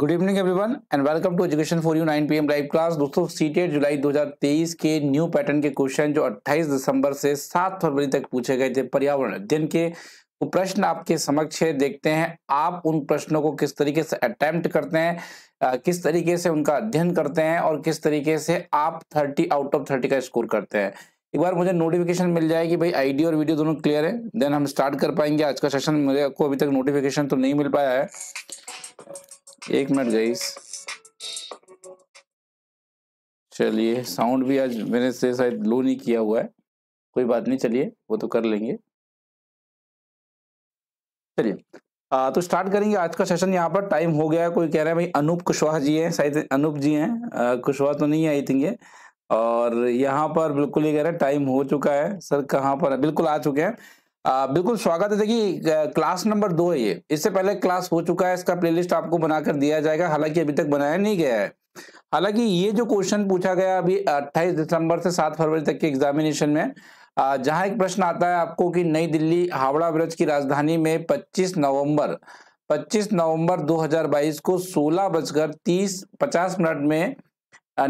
good evening everyone and welcome to education for you 9 PM live class दोस्तों CTET July 2023 के new pattern के question जो 28 दिसंबर से 7 फरवरी तक पूछे गए थे पर्यावरण अध्ययन के वो प्रश्न आपके समक्ष है देखते हैं आप उन प्रश्नों को किस तरीके से अटेम्प्ट करते हैं किस तरीके से उनका अध्ययन करते हैं और किस तरीके से आप थर्टी आउट ऑफ थर्टी का स्कोर करते हैं एक बार मुझे नोटिफिकेशन मिल जाएगी भाई आईडी और वीडियो दोनों क्लियर है देन हम स्टार्ट कर पाएंगे आज का सेशन मुझे को अभी तक नोटिफिकेशन तो नहीं मिल पाया है एक मिनट जाइस चलिए साउंड भी आज मैंने से शायद लो नहीं किया हुआ है कोई बात नहीं चलिए वो तो कर लेंगे चलिए आ, तो स्टार्ट करेंगे आज का सेशन यहाँ पर टाइम हो गया है कोई कह रहा है भाई अनूप कुशवाहा जी हैं शायद अनूप जी हैं कुशवाहा तो नहीं आई थिंक ये और यहाँ पर बिल्कुल ये कह रहे हैं टाइम हो चुका है सर कहाँ पर बिल्कुल आ चुके हैं बिल्कुल स्वागत है देखिए क्लास नंबर दो है ये इससे पहले क्लास हो चुका है इसका प्लेलिस्ट आपको बनाकर दिया जाएगा हालांकि अभी तक बनाया नहीं गया है हालांकि ये जो क्वेश्चन पूछा गया अभी 28 दिसंबर से 7 फरवरी तक के एग्जामिनेशन में जहां एक प्रश्न आता है आपको कि नई दिल्ली हावड़ा ब्रज की राजधानी में 25 नवंबर 25 नवंबर 2022 को सोलह बजकर तीस पचास मिनट में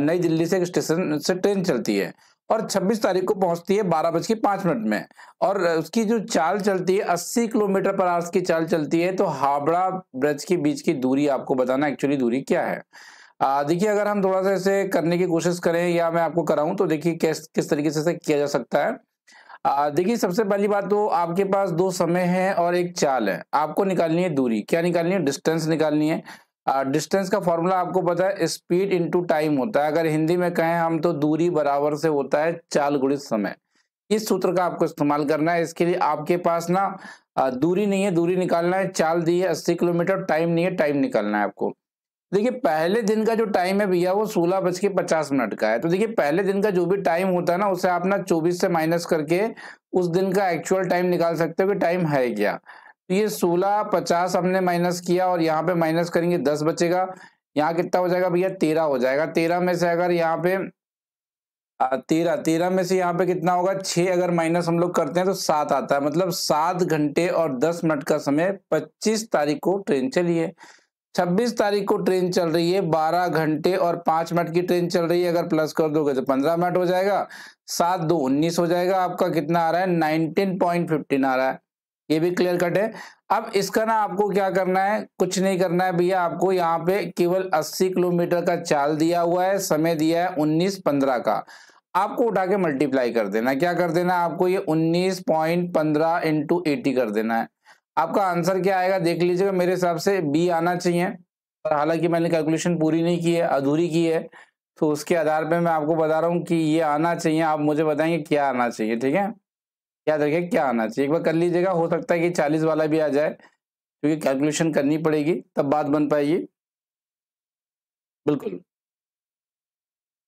नई दिल्ली से स्टेशन से ट्रेन चलती है और 26 तारीख को पहुंचती है बारह बज के पांच मिनट में और उसकी जो चाल चलती है 80 किलोमीटर पर आवर्स की चाल चलती है तो हावड़ा ब्रज के बीच की दूरी आपको बताना एक्चुअली दूरी क्या है देखिए अगर हम थोड़ा सा इसे करने की कोशिश करें या मैं आपको कराऊं तो देखिए किस किस तरीके से किया जा सकता है देखिए सबसे पहली बात तो आपके पास दो समय है और एक चाल है आपको निकालनी है दूरी क्या निकालनी है डिस्टेंस निकालनी है डिस्टेंस का फॉर्मूला आपको पता है स्पीड इंटू टाइम होता है अगर हिंदी में कहें हम तो दूरी बराबर से होता है चाल गुणित समय इस सूत्र का आपको इस्तेमाल करना है इसके लिए आपके पास ना दूरी नहीं है दूरी निकालना है चाल दी है अस्सी किलोमीटर टाइम नहीं है टाइम निकालना है आपको देखिए पहले दिन का जो टाइम है भैया वो सोलह बज के पचास मिनट का है तो देखिए पहले दिन का जो भी टाइम होता है ना उसे आप ना चौबीस से माइनस करके उस दिन का एक्चुअल टाइम निकाल सकते हो कि टाइम है क्या तो ये सोलह पचास हमने माइनस किया और यहाँ पे माइनस करेंगे दस बचेगा यहाँ कितना हो जाएगा भैया तेरह हो जाएगा तेरह में से अगर यहाँ पे तेरह तेरह में से यहाँ पे कितना होगा छह अगर माइनस हम लोग करते हैं तो सात आता है मतलब सात घंटे और दस मिनट का समय पच्चीस तारीख को ट्रेन चली है छब्बीस तारीख को ट्रेन चल रही है बारह घंटे और पांच मिनट की ट्रेन चल रही है अगर प्लस कर दोगे तो पंद्रह मिनट हो जाएगा सात दो उन्नीस हो जाएगा आपका कितना आ रहा है नाइनटीन पॉइंट फिफ्टीन आ रहा है ये भी क्लियर कट है अब इसका ना आपको क्या करना है कुछ नहीं करना है भैया आपको यहाँ पे केवल 80 किलोमीटर का चाल दिया हुआ है समय दिया है 19.15 का आपको उठा के मल्टीप्लाई कर देना क्या कर देना आपको ये 19.15 पॉइंट पंद्रह इंटू एटी कर देना है आपका आंसर क्या आएगा देख लीजिएगा मेरे हिसाब से बी आना चाहिए पर हालांकि मैंने कैलकुलेशन पूरी नहीं की है अधूरी की है तो उसके आधार पर मैं आपको बता रहा हूँ कि ये आना चाहिए आप मुझे बताएंगे क्या आना चाहिए ठीक है याद रखिए क्या आना चाहिए एक बार कर लीजिएगा हो सकता है कि चालीस वाला भी आ जाए क्योंकि कैलकुलेशन करनी पड़ेगी तब बात बन पाएगी बिल्कुल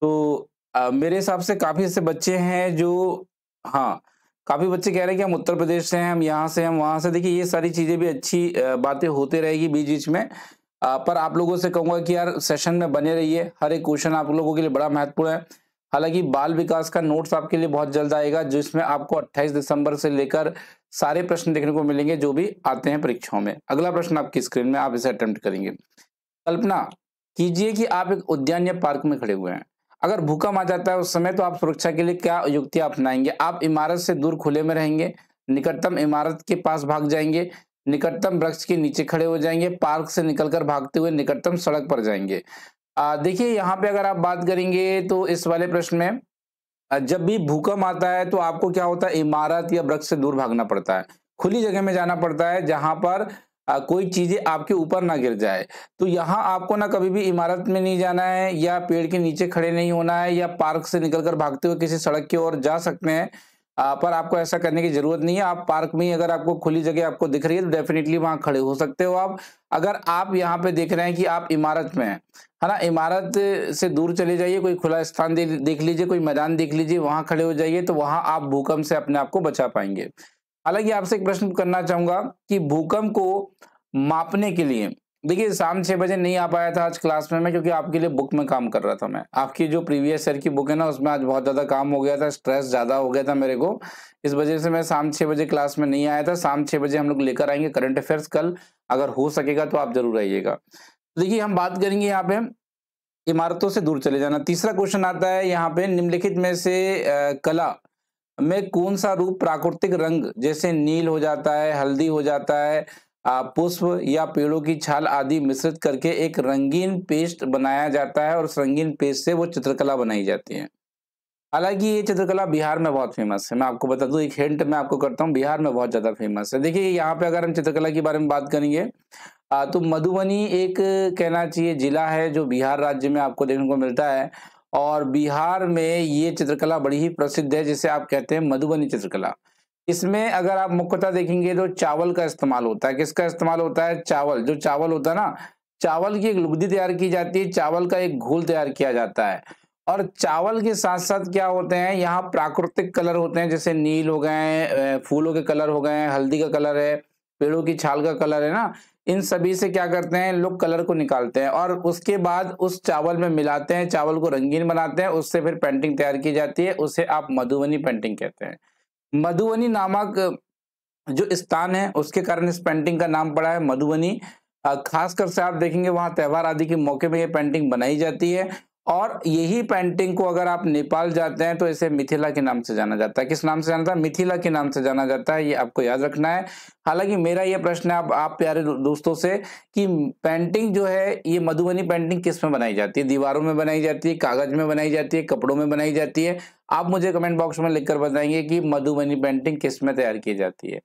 तो आ, मेरे हिसाब से काफ़ी ऐसे बच्चे हैं जो हाँ काफ़ी बच्चे कह रहे हैं कि हम उत्तर प्रदेश से हैं हम यहाँ से हम वहां से देखिए ये सारी चीज़ें भी अच्छी बातें होते रहेगी बीच बीच में आ, पर आप लोगों से कहूंगा कि यार सेशन में बने रहिए हर एक क्वेश्चन आप लोगों के लिए बड़ा महत्वपूर्ण है हालांकि बाल विकास का नोट्स आपके लिए बहुत जल्द आएगा जिसमें आपको 28 दिसंबर से लेकर सारे प्रश्न देखने को मिलेंगे जो भी आते हैं परीक्षाओं में अगला प्रश्न आपकी स्क्रीन में आप इसे अटेम्प्ट करेंगे कल्पना कीजिए कि आप एक उद्यान या पार्क में खड़े हुए हैं अगर भूकंप आ जाता है उस समय तो आप सुरक्षा के लिए क्या युक्तियां अपनाएंगे आप इमारत से दूर खुले में रहेंगे निकटतम इमारत के पास भाग जाएंगे निकटतम वृक्ष के नीचे खड़े हो जाएंगे पार्क से निकलकर भागते हुए निकटतम सड़क पर जाएंगे देखिए यहाँ पे अगर आप बात करेंगे तो इस वाले प्रश्न में जब भी भूकंप आता है तो आपको क्या होता है इमारत या वृक्ष से दूर भागना पड़ता है खुली जगह में जाना पड़ता है जहां पर कोई चीजें आपके ऊपर ना गिर जाए तो यहाँ आपको ना कभी भी इमारत में नहीं जाना है या पेड़ के नीचे खड़े नहीं होना है या पार्क से निकलकर भागते हुए किसी सड़क की ओर जा सकते हैं आ, पर आपको ऐसा करने की जरूरत नहीं है आप पार्क में ही अगर आपको खुली जगह आपको दिख रही है तो डेफिनेटली वहां खड़े हो सकते हो आप अगर आप यहाँ पे देख रहे हैं कि आप इमारत में हैं है ना इमारत से दूर चले जाइए कोई खुला स्थान देख लीजिए कोई मैदान देख लीजिए वहां खड़े हो जाइए तो वहां आप भूकंप से अपने आप को बचा पाएंगे हालांकि आपसे एक प्रश्न करना चाहूंगा कि भूकंप को मापने के लिए देखिए शाम छः बजे नहीं आ पाया था आज क्लास में मैं क्योंकि आपके लिए बुक में काम कर रहा था मैं आपकी जो प्रीवियस ईयर की बुक है ना उसमें आज बहुत ज़्यादा काम हो गया था स्ट्रेस ज़्यादा हो गया था मेरे को इस वजह से मैं शाम छः बजे क्लास में नहीं आया था शाम छः बजे हम लोग लेकर आएंगे करंट अफेयर्स कल अगर हो सकेगा तो आप जरूर आइएगा देखिए हम बात करेंगे यहाँ पे इमारतों से दूर चले जाना तीसरा क्वेश्चन आता है यहाँ पे निम्नलिखित में से कला में कौन सा रूप प्राकृतिक रंग जैसे नील हो जाता है हल्दी हो जाता है पुष्प या पेड़ों की छाल आदि मिश्रित करके एक रंगीन पेस्ट बनाया जाता है और उस रंगीन पेस्ट से वो चित्रकला बनाई जाती है हालांकि ये चित्रकला बिहार में बहुत फेमस है मैं आपको बता दूं एक हिंट मैं आपको करता हूँ बिहार में बहुत ज्यादा फेमस है देखिए यहाँ पे अगर हम चित्रकला के बारे में बात करेंगे आ, तो मधुबनी एक कहना चाहिए जिला है जो बिहार राज्य में आपको देखने को मिलता है और बिहार में ये चित्रकला बड़ी ही प्रसिद्ध है जिसे आप कहते हैं मधुबनी चित्रकला इसमें अगर आप मुख्यतः देखेंगे तो चावल का इस्तेमाल होता है किसका इस्तेमाल होता है चावल जो चावल होता है ना चावल की एक लुगदी तैयार की जाती है चावल का एक घोल तैयार किया जाता है और चावल के साथ साथ क्या होते हैं यहाँ प्राकृतिक कलर होते हैं जैसे नील हो गए फूलों के कलर हो गए हल्दी का कलर है पेड़ों की छाल का कलर है ना इन सभी से क्या करते हैं लोग कलर को निकालते हैं और उसके बाद उस चावल में मिलाते हैं चावल को रंगीन बनाते हैं उससे फिर पेंटिंग तैयार की जाती है उसे आप मधुबनी पेंटिंग कहते हैं मधुबनी नामक जो स्थान है उसके कारण इस पेंटिंग का नाम पड़ा है मधुबनी खासकर से आप देखेंगे वहाँ त्यौहार आदि के मौके पर यह पेंटिंग बनाई जाती है और यही पेंटिंग को अगर आप नेपाल जाते हैं तो इसे मिथिला के नाम से जाना जाता है किस नाम से जाना जाता है मिथिला के नाम से जाना जाता है ये आपको याद रखना है हालांकि मेरा ये प्रश्न है आप, आप प्यारे दोस्तों से कि पेंटिंग जो है ये मधुबनी पेंटिंग किस में बनाई जाती है दीवारों में बनाई जाती है कागज में बनाई जाती है कपड़ों में बनाई जाती है आप मुझे कमेंट बॉक्स में लिखकर बताएंगे कि मधुबनी पेंटिंग किस में तैयार की जाती है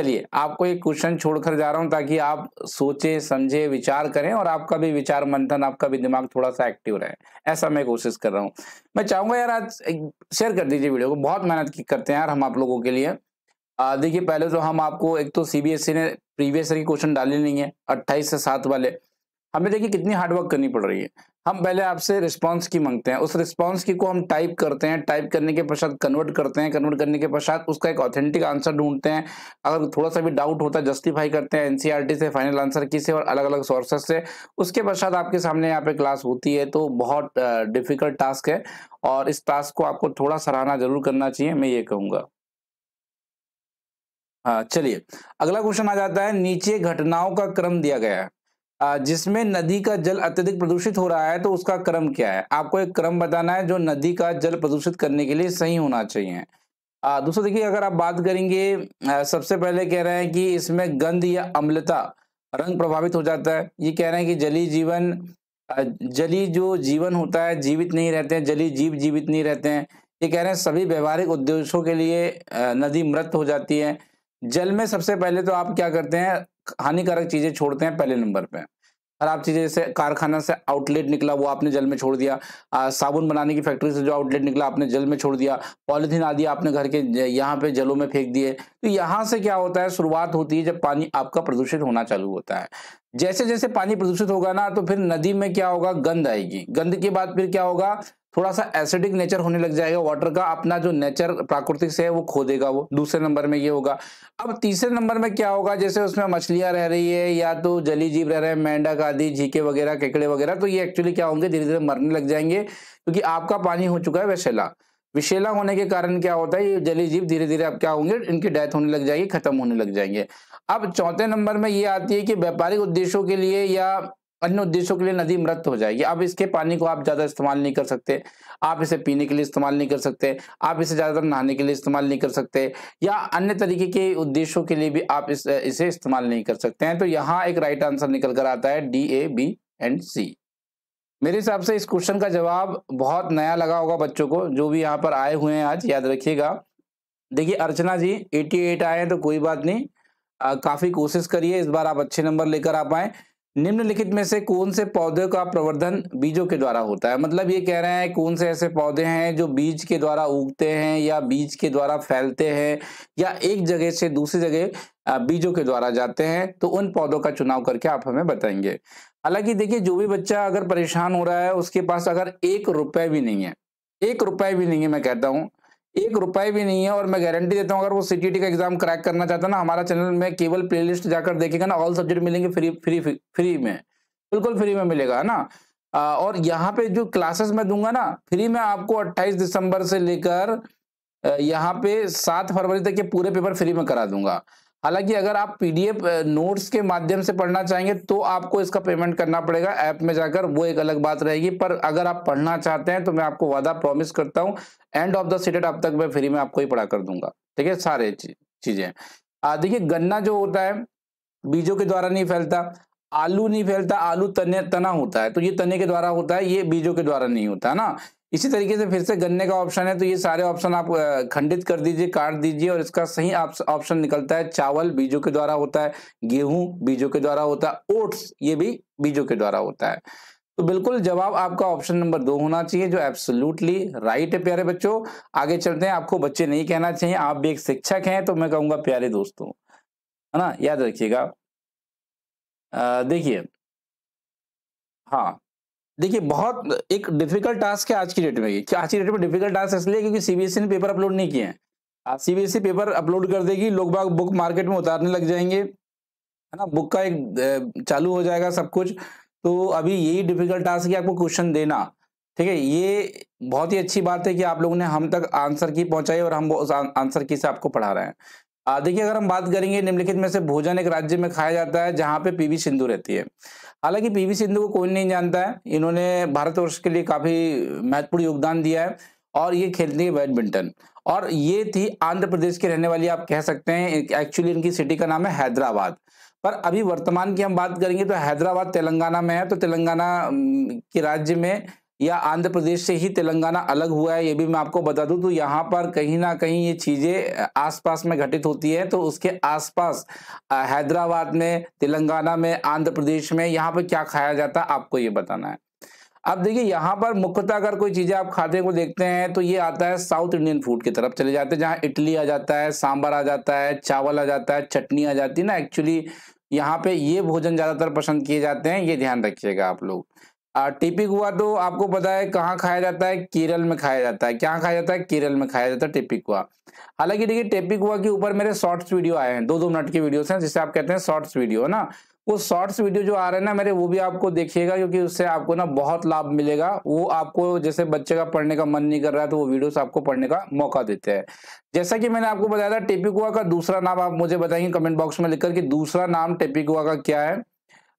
चलिए आपको एक क्वेश्चन छोड़कर जा रहा हूं ताकि आप सोचे समझे विचार करें और आपका भी विचार मंथन आपका भी दिमाग थोड़ा सा एक्टिव रहे ऐसा मैं कोशिश कर रहा हूं मैं चाहूंगा यार आज शेयर कर दीजिए वीडियो को बहुत मेहनत करते हैं यार हम आप लोगों के लिए देखिए पहले तो हम आपको एक तो सीबीएसई e ने प्रीवियस ईयर के क्वेश्चन डाले नहीं है अट्ठाईस से सात वाले हमें देखिए कितनी हार्डवर्क करनी पड़ रही है हम पहले आपसे रिस्पॉन्स की मांगते हैं उस रिस्पॉन्स की को हम टाइप करते हैं टाइप करने के पश्चात कन्वर्ट करते हैं कन्वर्ट करने के पश्चात उसका एक ऑथेंटिक आंसर ढूंढते हैं अगर थोड़ा सा भी डाउट होता है जस्टिफाई करते हैं एनसीईआरटी e से फाइनल आंसर की से और अलग अलग सोर्सेज से उसके पश्चात आपके सामने यहाँ पे क्लास होती है तो बहुत डिफिकल्ट टास्क है और इस टास्क को आपको थोड़ा सराहना जरूर करना चाहिए मैं ये हाँ चलिए अगला क्वेश्चन आ जाता है नीचे घटनाओं का क्रम दिया गया है जिसमें नदी का जल अत्यधिक प्रदूषित हो रहा है तो उसका क्रम क्या है आपको एक क्रम बताना है जो नदी का जल प्रदूषित करने के लिए सही होना चाहिए दूसरा देखिए अगर आप बात करेंगे सबसे पहले कह रहे हैं कि इसमें गंध या अम्लता रंग प्रभावित हो जाता है ये कह रहे हैं कि जली जीवन जली जो जीवन होता है जीवित नहीं रहते हैं जली जीव जीवित नहीं रहते हैं ये कह रहे हैं सभी व्यवहारिक उद्देश्यों के लिए नदी मृत हो जाती है जल में सबसे पहले तो आप क्या करते हैं हानिकारक चीजें छोड़ते हैं पहले नंबर पे खराब चीजें जैसे कारखाना से आउटलेट निकला वो आपने जल में छोड़ दिया आ, साबुन बनाने की फैक्ट्री से जो आउटलेट निकला आपने जल में छोड़ दिया पॉलिथीन आदि आपने घर के यहाँ पे जलों में फेंक दिए तो यहाँ से क्या होता है शुरुआत होती है जब पानी आपका प्रदूषित होना चालू होता है जैसे जैसे पानी प्रदूषित होगा ना तो फिर नदी में क्या होगा गंद आएगी गंद के बाद फिर क्या होगा थोड़ा सा एसिडिक नेचर होने लग जाएगा वाटर का अपना जो नेचर प्राकृतिक से है वो खो देगा वो दूसरे नंबर में ये होगा अब तीसरे नंबर में क्या होगा जैसे उसमें मछलियां रह रही है या तो जली जीव रह रहे हैं मेंढक आदि झीके वगैरह केकड़े वगैरह तो ये एक्चुअली क्या होंगे धीरे धीरे मरने लग जाएंगे क्योंकि आपका पानी हो चुका है वैशेला विशेला होने के कारण क्या होता है ये जली जीव धीरे धीरे अब क्या होंगे इनकी डेथ होने लग जाएगी खत्म होने लग जाएंगे अब चौथे नंबर में ये आती है कि व्यापारिक उद्देश्यों के लिए या अन्य उद्देश्यों के लिए नदी मृत हो जाएगी अब इसके पानी को आप ज़्यादा इस्तेमाल नहीं कर सकते आप इसे पीने के लिए इस्तेमाल नहीं कर सकते आप इसे ज़्यादातर नहाने के लिए इस्तेमाल नहीं कर सकते या अन्य तरीके के उद्देश्यों के लिए भी आप इस, इसे इस्तेमाल नहीं कर सकते हैं तो यहाँ एक राइट आंसर निकल कर आता है D A B and C मेरे हिसाब से इस क्वेश्चन का जवाब बहुत नया लगा होगा बच्चों को जो भी यहाँ पर आए हुए हैं आज याद रखिएगा देखिए अर्चना जी 88 आए हैं तो कोई बात नहीं काफ़ी कोशिश करिए इस बार आप अच्छे नंबर लेकर आ पाएँ निम्नलिखित में से कौन से पौधे का प्रवर्धन बीजों के द्वारा होता है मतलब ये कह रहे हैं कौन से ऐसे पौधे हैं जो बीज के द्वारा उगते हैं या बीज के द्वारा फैलते हैं या एक जगह से दूसरी जगह बीजों के द्वारा जाते हैं तो उन पौधों का चुनाव करके आप हमें बताएंगे हालांकि देखिए जो भी बच्चा अगर परेशान हो रहा है उसके पास अगर एक रुपए भी नहीं है एक रुपये भी नहीं है मैं कहता हूँ एक रुपए भी नहीं है और मैं गारंटी देता हूँ अगर वो सीटीटी का एग्जाम क्रैक करना चाहता है ना हमारा चैनल में केवल प्लेलिस्ट जाकर देखेगा ना ऑल सब्जेक्ट मिलेंगे फ्री फ्री फ्री में बिल्कुल फ्री में मिलेगा है ना और यहाँ पे जो क्लासेस मैं दूंगा ना फ्री में आपको 28 दिसंबर से लेकर यहाँ पे सात फरवरी तक के पूरे पेपर फ्री में करा दूंगा हालांकि अगर आप पीडीएफ नोट्स के माध्यम से पढ़ना चाहेंगे तो आपको इसका पेमेंट करना पड़ेगा ऐप में जाकर वो एक अलग बात रहेगी पर अगर आप पढ़ना चाहते हैं तो मैं आपको वादा प्रॉमिस करता हूँ एंड ऑफ द सीटेड अब तक मैं फ्री में आपको ही पढ़ा कर दूंगा ठीक है सारे चीजें देखिए गन्ना जो होता है बीजों के द्वारा नहीं फैलता आलू नहीं फैलता आलू तने तना होता है तो ये तने के द्वारा होता है ये बीजों के द्वारा नहीं होता है ना इसी तरीके से फिर से गन्ने का ऑप्शन है तो ये सारे ऑप्शन आप खंडित कर दीजिए काट दीजिए और इसका सही ऑप्शन निकलता है चावल बीजों के द्वारा होता है गेहूं बीजों के द्वारा होता है ओट्स ये भी बीजों के द्वारा होता है तो बिल्कुल जवाब आपका ऑप्शन नंबर दो होना चाहिए जो एब्सोल्युटली राइट है प्यारे बच्चों आगे चलते हैं आपको बच्चे नहीं कहना चाहिए आप भी एक शिक्षक हैं तो मैं कहूंगा प्यारे दोस्तों है ना याद रखिएगा देखिए हाँ देखिए बहुत एक डिफिकल्ट टास्क है आज की डेट में कि आज की डेट में डिफिकल्ट टास्क इसलिए क्योंकि सीबीएसई e ने पेपर अपलोड नहीं किए हैं आज सीबीएसई पेपर अपलोड कर देगी लोग बाग बुक मार्केट में उतारने लग जाएंगे है ना बुक का एक चालू हो जाएगा सब कुछ तो अभी यही डिफिकल्ट टास्क है आपको क्वेश्चन देना ठीक है ये बहुत ही अच्छी बात है कि आप लोगों ने हम तक आंसर की पहुंचाई और हम उस आंसर की से आपको पढ़ा रहे हैं देखिए अगर हम बात करेंगे निम्नलिखित में से भोजन एक राज्य में खाया जाता है जहां पे पीवी सिंधु रहती है हालांकि पीवी सिंधु को कोई नहीं जानता है इन्होंने भारतवर्ष के लिए काफी महत्वपूर्ण योगदान दिया है और ये खेलती है बैडमिंटन और ये थी आंध्र प्रदेश की रहने वाली आप कह सकते हैं एक्चुअली इनकी सिटी का नाम है हैदराबाद पर अभी वर्तमान की हम बात करेंगे तो हैदराबाद तेलंगाना में है तो तेलंगाना के राज्य में या आंध्र प्रदेश से ही तेलंगाना अलग हुआ है ये भी मैं आपको बता दूं तो यहाँ पर कहीं ना कहीं ये चीज़ें आसपास में घटित होती है तो उसके आसपास हैदराबाद में तेलंगाना में आंध्र प्रदेश में यहाँ पर क्या खाया जाता है आपको ये बताना है अब देखिए यहाँ पर मुख्यतः अगर कोई चीज़ें आप खाते को देखते हैं तो ये आता है साउथ इंडियन फूड की तरफ चले जाते हैं जहाँ इडली आ जाता है सांभर आ जाता है चावल आ जाता है चटनी आ जाती है ना एक्चुअली यहाँ पे ये भोजन ज़्यादातर पसंद किए जाते हैं ये ध्यान रखिएगा आप लोग टिपिक हुआ तो आपको पता है कहाँ खाया जाता है केरल में खाया जाता है क्या खाया जाता है केरल में खाया जाता है टिपिक हुआ हालांकि देखिए टिपिक हुआ के ऊपर मेरे शॉर्ट्स वीडियो आए हैं दो दो मिनट के वीडियोस हैं जिसे आप कहते हैं शॉर्ट्स वीडियो है ना वो शॉर्ट्स वीडियो जो आ रहे हैं ना मेरे वो भी आपको देखिएगा क्योंकि उससे आपको ना बहुत लाभ मिलेगा वो आपको जैसे बच्चे का पढ़ने का मन नहीं कर रहा है तो वो वीडियोस आपको पढ़ने का मौका देते हैं जैसा कि मैंने आपको बताया था टेपिकुआ का दूसरा नाम आप मुझे बताएंगे कमेंट बॉक्स में लिखकर कि दूसरा नाम टेपिकुआ का क्या है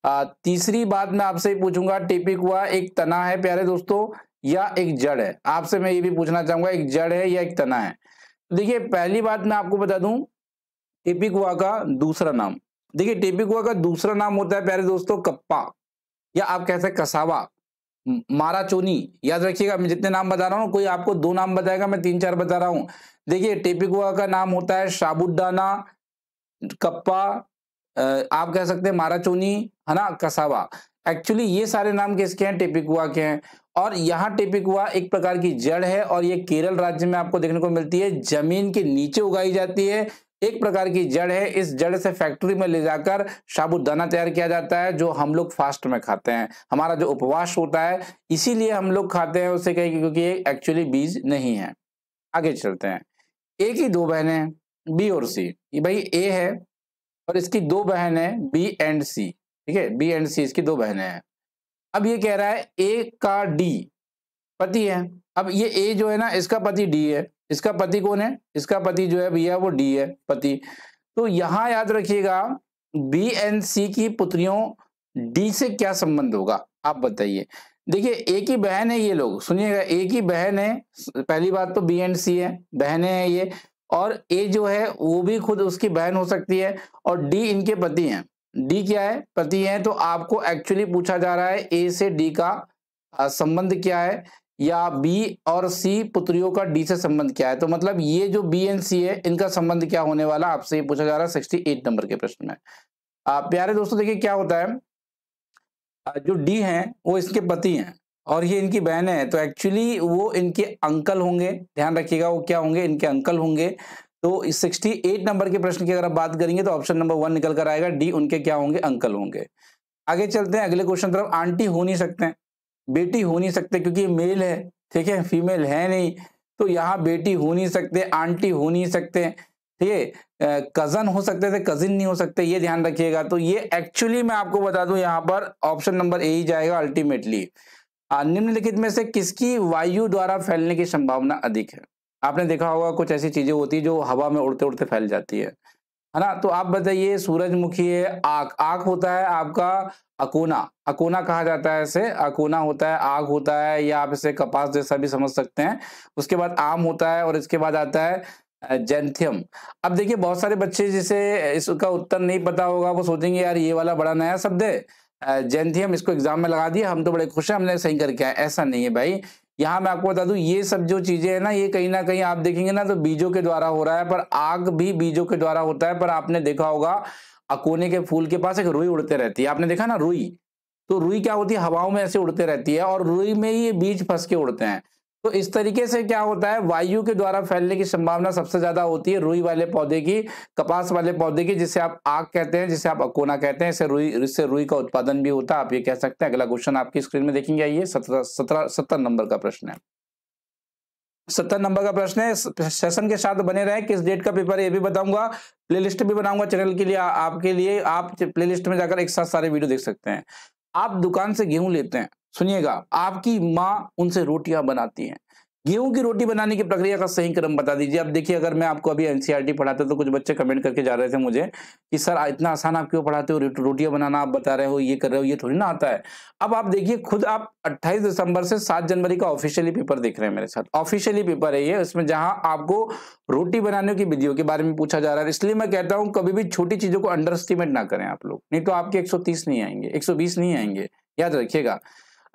तीसरी बात मैं आपसे पूछूंगा टिपिक हुआ एक तना है प्यारे दोस्तों या एक जड़ है आपसे मैं ये भी पूछना चाहूंगा एक जड़ है या एक तना है देखिए पहली बात मैं आपको बता दूं टिपिक हुआ का दूसरा नाम देखिए टिपिक हुआ का दूसरा नाम होता है प्यारे दोस्तों कप्पा या आप कहते हैं कसावा मारा चोनी याद रखिएगा मैं जितने नाम बता रहा हूँ कोई आपको दो नाम बताएगा मैं तीन चार बता रहा हूँ देखिए टेपिकुआ का नाम होता है शाबुदाना कप्पा आप कह सकते हैं माराचोनी है ना कसावा एक्चुअली ये सारे नाम किसके हैं टेपिकुआ के हैं और यहाँ टेपिकुआ एक प्रकार की जड़ है और ये केरल राज्य में आपको देखने को मिलती है जमीन के नीचे उगाई जाती है एक प्रकार की जड़ है इस जड़ से फैक्ट्री में ले जाकर साबुदाना तैयार किया जाता है जो हम लोग फास्ट में खाते हैं हमारा जो उपवास होता है इसीलिए हम लोग खाते हैं उसे कहेंगे क्योंकि ये एक्चुअली बीज नहीं है आगे चलते हैं एक ही दो बहनें बी और सी भाई ए है और इसकी दो बहन है बी एंड सी ठीक है बी एंड सी इसकी दो बहनें हैं अब ये कह रहा है ए का डी पति है अब ये ए जो है ना इसका पति डी है इसका पति कौन है इसका पति जो है भैया वो डी है पति तो यहाँ याद रखिएगा बी एंड सी की पुत्रियों डी से क्या संबंध होगा आप बताइए देखिए ए की बहन है ये लोग सुनिएगा ए की बहन है पहली बात तो बी एंड सी है बहने हैं ये और ए जो है वो भी खुद उसकी बहन हो सकती है और डी इनके पति हैं डी क्या है पति हैं तो आपको एक्चुअली पूछा जा रहा है ए से डी का संबंध क्या है या बी और सी पुत्रियों का डी से संबंध क्या है तो मतलब ये जो बी एंड सी है इनका संबंध क्या होने वाला आपसे ये पूछा जा रहा है सिक्सटी एट नंबर के प्रश्न में आ, प्यारे दोस्तों देखिए क्या होता है जो डी है वो इसके पति हैं और ये इनकी बहन है तो एक्चुअली वो इनके अंकल होंगे ध्यान रखिएगा वो क्या होंगे इनके अंकल होंगे तो 68 नंबर के प्रश्न की अगर आप बात करेंगे तो ऑप्शन नंबर वन निकल कर आएगा डी उनके क्या होंगे अंकल होंगे आगे चलते हैं अगले क्वेश्चन तरफ आंटी हो नहीं सकते बेटी हो नहीं सकते क्योंकि मेल है ठीक है फीमेल है नहीं तो यहाँ बेटी हो नहीं सकते आंटी हो नहीं सकते ठीक है कजन हो सकते थे कजिन नहीं हो सकते ये ध्यान रखिएगा तो ये एक्चुअली मैं आपको बता दू यहाँ पर ऑप्शन नंबर ए ही जाएगा अल्टीमेटली निम्नलिखित में से किसकी वायु द्वारा फैलने की संभावना अधिक है आपने देखा होगा कुछ ऐसी चीजें होती है जो हवा में उड़ते उड़ते फैल जाती है है ना तो आप बताइए सूरजमुखी है आग आग होता है आपका अकोना अकोना कहा जाता है इसे अकोना होता है आग होता है या आप इसे कपास जैसा भी समझ सकते हैं उसके बाद आम होता है और इसके बाद आता है जेंथियम अब देखिए बहुत सारे बच्चे जिसे इसका उत्तर नहीं पता होगा वो सोचेंगे यार ये वाला बड़ा नया शब्द है जैन थी हम इसको एग्जाम में लगा दिया हम तो बड़े खुश हैं हमने सही करके आए ऐसा नहीं है भाई यहाँ मैं आपको बता दूं ये सब जो चीजें हैं ना ये कहीं ना कहीं आप देखेंगे ना तो बीजों के द्वारा हो रहा है पर आग भी बीजों के द्वारा होता है पर आपने देखा होगा अकोने के फूल के पास एक रुई उड़ते रहती है आपने देखा ना रुई तो रुई क्या होती है हवाओं में ऐसे उड़ते रहती है और रुई में ये बीज फंस के उड़ते हैं तो इस तरीके से क्या होता है वायु के द्वारा फैलने की संभावना सबसे ज्यादा होती है रुई वाले पौधे की कपास वाले पौधे की जिसे आप आग कहते हैं जिसे आप अकोना कहते हैं इसे रुई इससे रुई का उत्पादन भी होता है आप ये कह सकते हैं अगला क्वेश्चन आपकी स्क्रीन में देखेंगे आइए सत्रह सत्रह सत्तर नंबर का प्रश्न है सत्तर नंबर का प्रश्न है सेशन के साथ बने रहे किस डेट का पेपर ये भी बताऊंगा प्लेलिस्ट भी बनाऊंगा चैनल के लिए आपके लिए आप प्लेलिस्ट में जाकर एक साथ सारे वीडियो देख सकते हैं आप दुकान से गेहूं लेते हैं सुनिएगा आपकी माँ उनसे रोटियां बनाती हैं गेहूं की रोटी बनाने की प्रक्रिया का सही क्रम बता दीजिए अब देखिए अगर मैं आपको अभी एनसीईआरटी e पढ़ाता तो कुछ बच्चे कमेंट करके जा रहे थे मुझे कि सर इतना आसान आप क्यों पढ़ाते हो रोटियां बनाना आप बता रहे हो ये कर रहे हो ये थोड़ी ना आता है अब आप देखिए खुद आप 28 दिसंबर से 7 जनवरी का ऑफिशियली पेपर देख रहे हैं मेरे साथ ऑफिशियली पेपर है ये इसमें जहां आपको रोटी बनाने की विधियों के बारे में पूछा जा रहा है इसलिए मैं कहता हूँ कभी भी छोटी चीजों को अंडर ना करें आप लोग नहीं तो आपके एक नहीं आएंगे एक नहीं आएंगे याद रखिएगा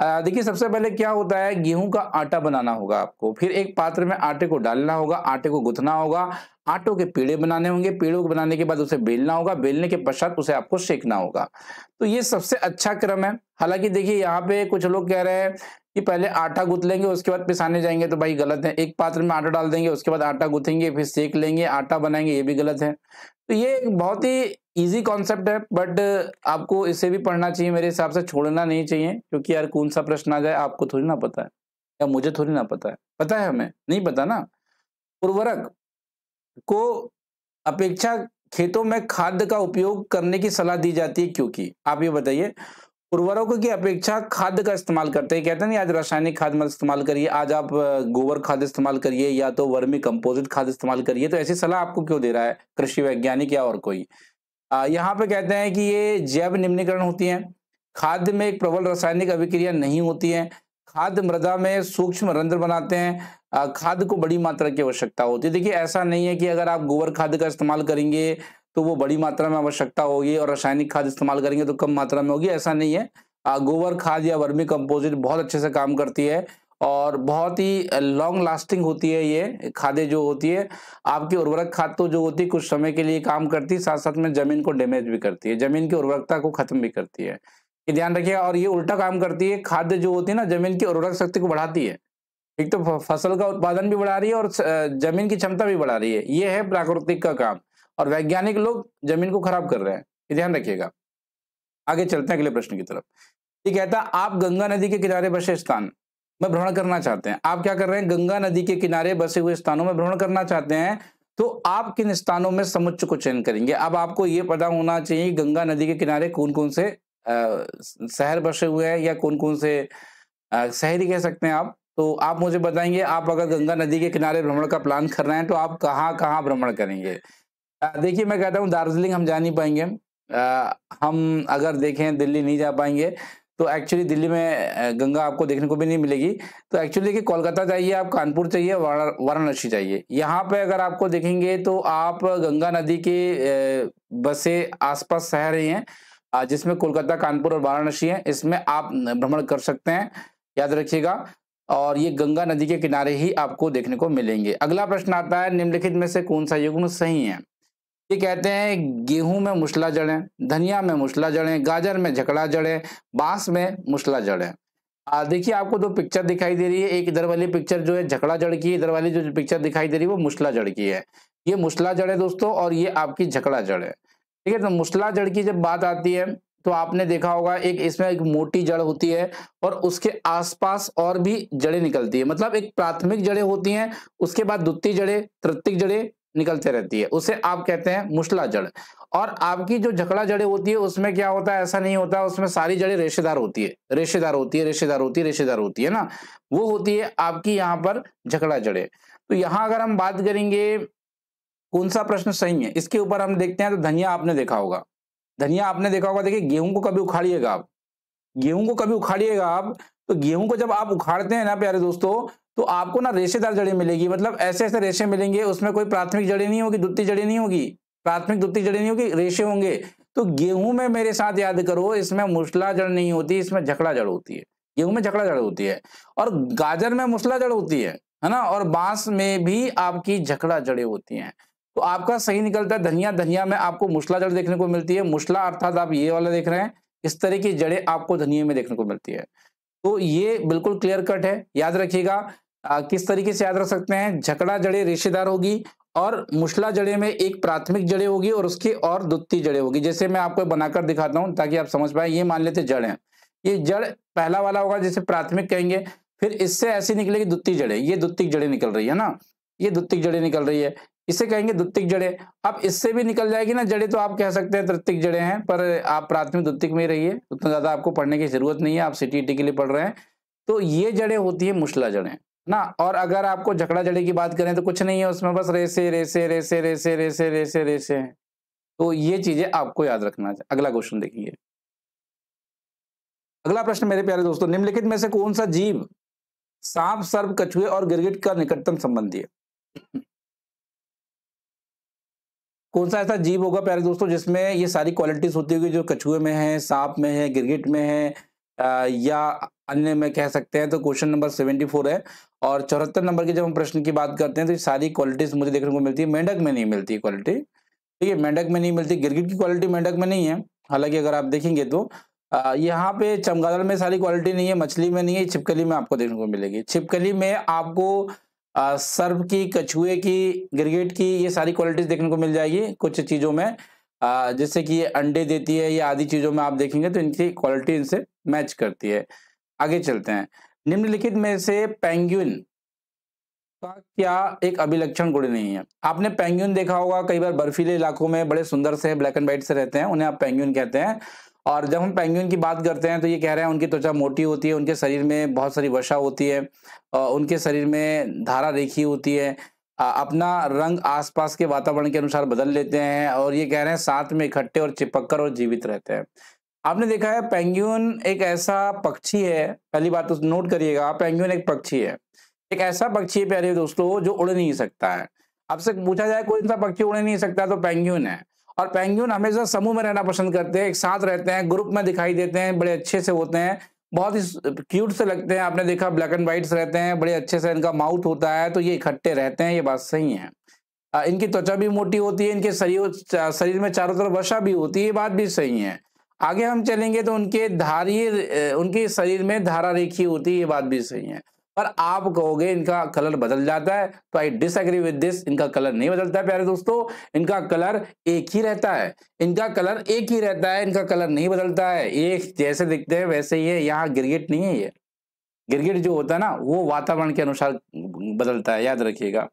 देखिए सबसे पहले क्या होता है गेहूं का आटा बनाना होगा आपको फिर एक पात्र में आटे को डालना होगा आटे को गुथना होगा आटो के पेड़े बनाने होंगे पेड़ों को बनाने के बाद उसे बेलना होगा बेलने के पश्चात उसे आपको सेकना होगा तो ये सबसे अच्छा क्रम है हालांकि देखिए यहाँ पे कुछ लोग कह रहे हैं कि पहले आटा गुथ लेंगे उसके बाद पिसाने जाएंगे तो भाई गलत है एक पात्र में आटा डाल देंगे उसके बाद आटा गुथेंगे फिर सेक लेंगे आटा बनाएंगे ये भी गलत है तो ये बहुत ही इजी कॉन्सेप्ट है बट uh, आपको इसे भी पढ़ना चाहिए मेरे हिसाब से छोड़ना नहीं चाहिए क्योंकि यार कौन सा प्रश्न आ जाए आपको थोड़ी ना पता है या मुझे थोड़ी ना पता है पता है हमें नहीं पता ना उर्वरक को अपेक्षा खेतों में खाद का उपयोग करने की सलाह दी जाती है क्योंकि आप ये बताइए उर्वरकों की अपेक्षा खाद का इस्तेमाल करते हैं कहते हैं ना आज रासायनिक खाद मत इस्तेमाल करिए आज आप गोबर खाद इस्तेमाल करिए या तो वर्मी कंपोजिट खाद इस्तेमाल करिए तो ऐसी सलाह आपको क्यों दे रहा है कृषि वैज्ञानिक या और कोई यहाँ पे कहते हैं कि ये जैव निम्नीकरण होती है खाद्य में एक प्रबल रासायनिक अभिक्रिया नहीं होती है खाद्य मृदा में सूक्ष्म रंध्र बनाते हैं खाद को बड़ी मात्रा की आवश्यकता होती है देखिए ऐसा नहीं है कि अगर आप गोबर खाद का इस्तेमाल करेंगे तो वो बड़ी मात्रा में आवश्यकता होगी और रासायनिक खाद इस्तेमाल करेंगे तो कम मात्रा में होगी ऐसा नहीं है गोबर खाद या वर्मी कंपोजिट बहुत अच्छे से काम करती है और बहुत ही लॉन्ग लास्टिंग होती है ये खादे जो होती है आपकी उर्वरक खाद तो जो होती है कुछ समय के लिए काम करती है साथ साथ में जमीन को डैमेज भी करती है जमीन की उर्वरकता को खत्म भी करती है ये ध्यान रखिएगा और ये उल्टा काम करती है खाद्य जो होती है ना जमीन की उर्वरक शक्ति को बढ़ाती है एक तो फसल का उत्पादन भी बढ़ा रही है और जमीन की क्षमता भी बढ़ा रही है ये है प्राकृतिक का काम और वैज्ञानिक लोग जमीन को खराब कर रहे हैं ये ध्यान रखिएगा आगे चलते हैं अगले प्रश्न की तरफ ये कहता आप गंगा नदी के किनारे बसे स्थान में भ्रमण करना चाहते हैं आप क्या कर रहे हैं गंगा नदी के किनारे बसे हुए स्थानों में भ्रमण करना चाहते हैं तो आप किन स्थानों में समुच्च को चयन करेंगे अब आपको ये पता होना चाहिए गंगा नदी के किनारे कौन कौन से शहर बसे हुए हैं या कौन कौन से शहर ही कह सकते हैं आप तो आप मुझे बताएंगे आप अगर गंगा नदी के किनारे भ्रमण का प्लान कर रहे हैं तो आप कहाँ कहाँ भ्रमण करेंगे देखिए मैं कहता हूँ दार्जिलिंग हम जा नहीं पाएंगे आ, हम अगर देखें दिल्ली नहीं जा पाएंगे तो एक्चुअली दिल्ली में गंगा आपको देखने को भी नहीं मिलेगी तो एक्चुअली देखिए कोलकाता जाइए आप कानपुर जाइए वाराणसी जाइए यहाँ पे अगर आपको देखेंगे तो आप गंगा नदी के आस आसपास सह रही हैं जिसमें कोलकाता कानपुर और वाराणसी है इसमें आप भ्रमण कर सकते हैं याद रखिएगा और ये गंगा नदी के किनारे ही आपको देखने को मिलेंगे अगला प्रश्न आता है निम्नलिखित में से कौन सा युग्म सही है ये कहते हैं गेहूं में मुसला जड़ें धनिया में मुसला जड़ें गाजर में झकड़ा जड़ें बांस में मुसला जड़ें देखिए आपको दो पिक्चर दिखाई दे रही है एक इधर वाली पिक्चर जो है झकड़ा जड़ की इधर वाली जो पिक्चर दिखाई दे रही है वो मुसला जड़ की है ये मुसला जड़ है दोस्तों और ये आपकी झकड़ा जड़ है ठीक है तो मुसला जड़ की जब बात आती है तो आपने देखा होगा एक इसमें एक मोटी जड़ होती है और उसके आसपास और भी जड़े निकलती है मतलब एक प्राथमिक जड़े होती हैं उसके बाद द्वितीय जड़े तृतीय जड़े निकलते रहती है उसे आप कहते हैं मुसला जड़ और आपकी जो झकड़ा जड़े होती है उसमें क्या होता है ऐसा नहीं होता उसमें सारी जड़े रेशेदार होती है रेशेदार होती है रेशेदार होती है रेशेदार होती है ना वो होती है आपकी यहाँ पर झकड़ा जड़े तो यहाँ अगर हम बात करेंगे कौन सा प्रश्न सही है इसके ऊपर हम देखते हैं तो धनिया आपने देखा होगा धनिया आपने देखा होगा देखिए गेहूं को कभी उखाड़िएगा आप गेहूं को कभी उखाड़िएगा आप तो गेहूं को जब आप उखाड़ते हैं ना प्यारे दोस्तों तो आपको ना रेशेदार जड़े मिलेगी मतलब ऐसे ऐसे रेशे मिलेंगे उसमें कोई प्राथमिक जड़े नहीं होगी द्वितीय जड़े नहीं होगी प्राथमिक द्वितीय जड़े नहीं होगी रेशे होंगे तो गेहूं में मेरे साथ याद करो इसमें मुसला जड़ नहीं होती इसमें झकड़ा जड़ होती है गेहूं में झकड़ा जड़ होती है और गाजर में मुसला जड़ होती है है ना और बांस में भी आपकी झकड़ा जड़े होती हैं तो आपका सही निकलता है धनिया धनिया में आपको मुसला जड़ देखने को मिलती है मुसला अर्थात आप ये वाला देख रहे हैं इस तरह की जड़े आपको धनिया में देखने को मिलती है तो ये बिल्कुल क्लियर कट है याद रखिएगा आ, किस तरीके से याद रख सकते हैं झकड़ा जड़े रेशेदार होगी और मुशला जड़े में एक प्राथमिक जड़े होगी और उसकी और द्वितीय जड़े होगी जैसे मैं आपको बनाकर दिखाता हूं ताकि आप समझ पाए ये मान लेते जड़ है ये जड़ पहला वाला होगा जैसे प्राथमिक कहेंगे फिर इससे ऐसी निकलेगी द्वितीय जड़े ये द्वितीय जड़े निकल रही है ना ये द्वितीय जड़े निकल रही है इसे कहेंगे द्वितीय जड़े अब इससे भी निकल जाएगी ना जड़े तो आप कह सकते हैं तृतीय जड़े हैं पर आप प्राथमिक द्वितीय में रहिए उतना ज्यादा आपको पढ़ने की जरूरत नहीं है आप सिटी e के लिए पढ़ रहे हैं तो ये जड़े होती है मुशला जड़े ना और अगर आपको झगड़ा झड़े की बात करें तो कुछ नहीं है उसमें बस रेसे रेसे रेसे रेसे रेसे रेसे रेसे हैं तो ये चीजें आपको याद रखना चाहिए अगला क्वेश्चन देखिए अगला प्रश्न मेरे प्यारे दोस्तों निम्नलिखित में से कौन सा जीव सांप सर्प कछुए और गिरगिट का निकटतम संबंधी है कौन सा ऐसा जीव होगा प्यारे दोस्तों जिसमें ये सारी क्वालिटीज होती होगी जो कछुए में है सांप में है गिरगिट में है या अन्य में कह सकते हैं तो क्वेश्चन नंबर सेवेंटी फोर है और चौहत्तर नंबर की जब हम प्रश्न की बात करते हैं तो सारी क्वालिटीज मुझे देखने को मिलती है मेंढक में नहीं मिलती क्वालिटी ठीक है मेंढक में नहीं मिलती गिरगिट की क्वालिटी मेंढक में नहीं है हालांकि अगर आप देखेंगे तो यहाँ पे चमगादड़ में सारी क्वालिटी नहीं है मछली में नहीं है छिपकली में आपको देखने को मिलेगी छिपकली में आपको सर्व की कछुए की गिरगिट की ये सारी क्वालिटीज देखने को मिल जाएगी कुछ चीज़ों में जैसे कि ये अंडे देती है या आदि चीज़ों में आप देखेंगे तो इनकी क्वालिटी इनसे मैच करती है आगे चलते हैं निम्नलिखित में से पेंगुइन का क्या एक अभिलक्षण गुण नहीं है आपने पेंगुइन देखा होगा कई बार बर्फीले इलाकों में बड़े सुंदर से ब्लैक एंड व्हाइट से रहते हैं उन्हें आप पेंगुइन कहते हैं और जब हम पेंगुइन की बात करते हैं तो ये कह रहे हैं उनकी त्वचा मोटी होती है उनके शरीर में बहुत सारी वर्षा होती है उनके शरीर में धारा रेखी होती है अपना रंग आसपास के वातावरण के अनुसार बदल लेते हैं और ये कह रहे हैं साथ में इकट्ठे और चिपक और जीवित रहते हैं आपने देखा है पेंग्यून एक ऐसा पक्षी है पहली बात तो नोट करिएगा पेंग्यून एक पक्षी है एक ऐसा पक्षी है प्यारे दोस्तों जो उड़ नहीं सकता है अब से पूछा जाए कोई इंसान पक्षी उड़ नहीं सकता तो पेंग्यून है और पेंग्यून हमेशा समूह में रहना पसंद करते हैं एक साथ रहते हैं ग्रुप में दिखाई देते हैं बड़े अच्छे से होते हैं बहुत ही क्यूट से लगते हैं आपने देखा ब्लैक एंड व्हाइट रहते हैं बड़े अच्छे से इनका माउथ होता है तो ये इकट्ठे रहते हैं ये बात सही है इनकी त्वचा भी मोटी होती है इनके शरीर शरीर में चारों तरफ वर्षा भी होती है ये बात भी सही है आगे हम चलेंगे तो उनके धारी उनके शरीर में धारा रेखी होती है ये बात भी सही है पर आप कहोगे इनका कलर बदल जाता है तो आई डिसएग्री विद दिस इनका कलर नहीं बदलता है प्यारे दोस्तों इनका कलर एक ही रहता है इनका कलर एक ही रहता है इनका कलर नहीं बदलता है एक जैसे दिखते हैं वैसे ही है यहाँ गिरगिट नहीं है ये गिरगिट जो होता है ना वो वातावरण के अनुसार बदलता है याद रखिएगा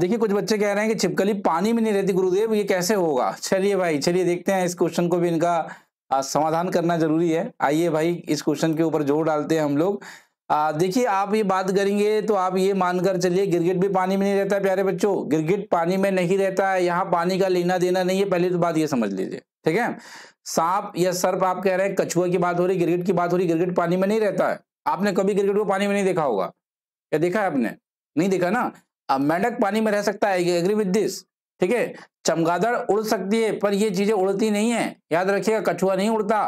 देखिए कुछ बच्चे कह रहे हैं कि छिपकली पानी में नहीं रहती गुरुदेव ये कैसे होगा चलिए भाई चलिए देखते हैं इस क्वेश्चन को भी इनका समाधान करना जरूरी है आइए भाई इस क्वेश्चन के ऊपर जोर डालते हैं हम लोग देखिए आप ये बात करेंगे तो आप ये मानकर चलिए गिरगिट भी पानी में नहीं रहता है प्यारे बच्चों गिरगिट पानी में नहीं रहता है यहाँ पानी का लेना देना नहीं है पहले तो बात ये समझ लीजिए ठीक है सांप या सर्प आप कह रहे हैं कछुआ की बात हो रही गिरगिट की बात हो रही गिरगिट पानी में नहीं रहता है आपने कभी गिरगिट को पानी में नहीं देखा होगा क्या देखा है आपने नहीं देखा ना मेंढक पानी में रह सकता है एग्री विद दिस ठीक है चमगादड़ उड़ सकती है पर ये चीजें उड़ती नहीं है याद रखिएगा कछुआ नहीं उड़ता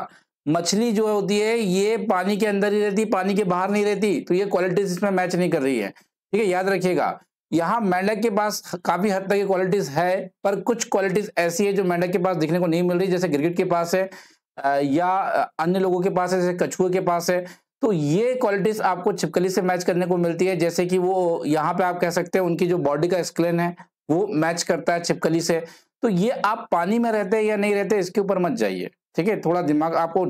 मछली जो होती है ये पानी के अंदर ही रहती पानी के बाहर नहीं रहती तो ये क्वालिटीज इसमें मैच नहीं कर रही है ठीक है याद रखिएगा यहाँ मेंढक के पास काफी हद तक ये क्वालिटीज है पर कुछ क्वालिटीज ऐसी है जो मेंढक के पास दिखने को नहीं मिल रही जैसे गिरगिट के पास है या अन्य लोगों के पास है जैसे कछुए के पास है तो ये क्वालिटीज आपको छिपकली से मैच करने को मिलती है जैसे कि वो यहाँ पे आप कह सकते हैं उनकी जो बॉडी का स्क्लेन है वो मैच करता है छिपकली से तो ये आप पानी में रहते हैं या नहीं रहते इसके ऊपर मत जाइए ठीक है थोड़ा दिमाग आपको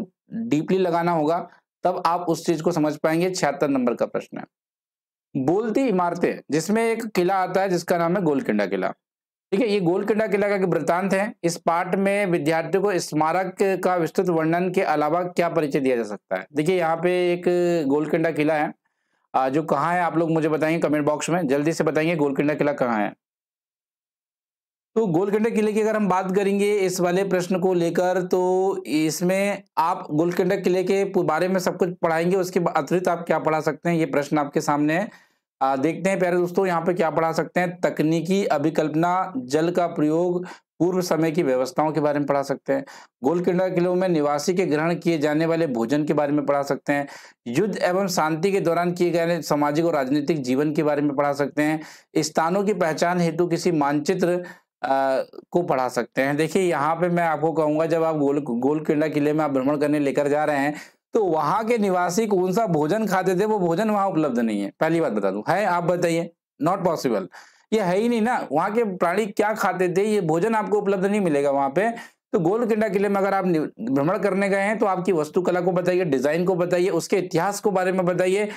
डीपली लगाना होगा तब आप उस चीज को समझ पाएंगे छिहत्तर नंबर का प्रश्न है बोलती इमारतें जिसमें एक किला आता है जिसका नाम है गोलकिंडा किला ठीक है ये गोलकिंडा किला का वृतांत है इस पाठ में विद्यार्थियों को स्मारक का विस्तृत वर्णन के अलावा क्या परिचय दिया जा सकता है देखिए यहाँ पे एक गोलकिंडा किला है जो कहाँ है आप लोग मुझे बताएंगे कमेंट बॉक्स में जल्दी से बताएंगे गोलकिंडा किला कहाँ है तो गोलकंडा किले की अगर हम बात करेंगे इस वाले प्रश्न को लेकर तो इसमें आप गोलकंडा किले के बारे में सब कुछ पढ़ाएंगे उसके अतिरिक्त आप क्या पढ़ा सकते हैं ये प्रश्न आपके सामने है आ, देखते हैं प्यारे दोस्तों यहाँ पे क्या पढ़ा सकते हैं तकनीकी अभिकल्पना जल का प्रयोग पूर्व समय की व्यवस्थाओं के बारे में पढ़ा सकते हैं गोलकंडा किले में निवासी के ग्रहण किए जाने वाले भोजन के बारे में पढ़ा सकते हैं युद्ध एवं शांति के दौरान किए गए सामाजिक और राजनीतिक जीवन के बारे में पढ़ा सकते हैं स्थानों की पहचान हेतु किसी मानचित्र को पढ़ा सकते हैं देखिए यहाँ पे मैं आपको कहूंगा जब आप गोल गोलकिंडा किले में आप भ्रमण करने लेकर जा रहे हैं तो वहां के निवासी कौन सा भोजन खाते थे वो भोजन वहां उपलब्ध नहीं है पहली बात बता दू है आप बताइए नॉट पॉसिबल ये है ही नहीं ना वहाँ के प्राणी क्या खाते थे ये भोजन आपको उपलब्ध नहीं मिलेगा वहाँ पे तो गोलकिंडा किले में अगर आप भ्रमण करने गए हैं तो आपकी वस्तुकला को बताइए डिजाइन को बताइए उसके इतिहास को बारे में बताइए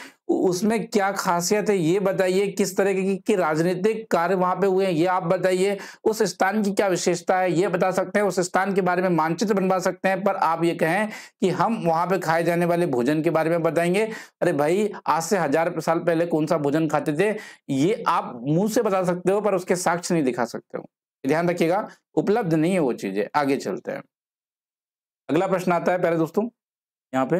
उसमें क्या खासियत है ये बताइए किस तरह की, की राजनीतिक कार्य वहां पे हुए हैं ये आप बताइए उस स्थान की क्या विशेषता है ये बता सकते हैं उस स्थान के बारे में मानचित्र बनवा सकते हैं पर आप ये कहें कि हम वहां पर खाए जाने वाले भोजन के बारे में बताएंगे अरे भाई आज से हजार साल पहले कौन सा भोजन खाते थे ये आप मुंह से बता सकते हो पर उसके साक्ष्य नहीं दिखा सकते हो ध्यान रखिएगा उपलब्ध नहीं है वो चीजें आगे चलते हैं अगला प्रश्न आता है पहले दोस्तों यहाँ पे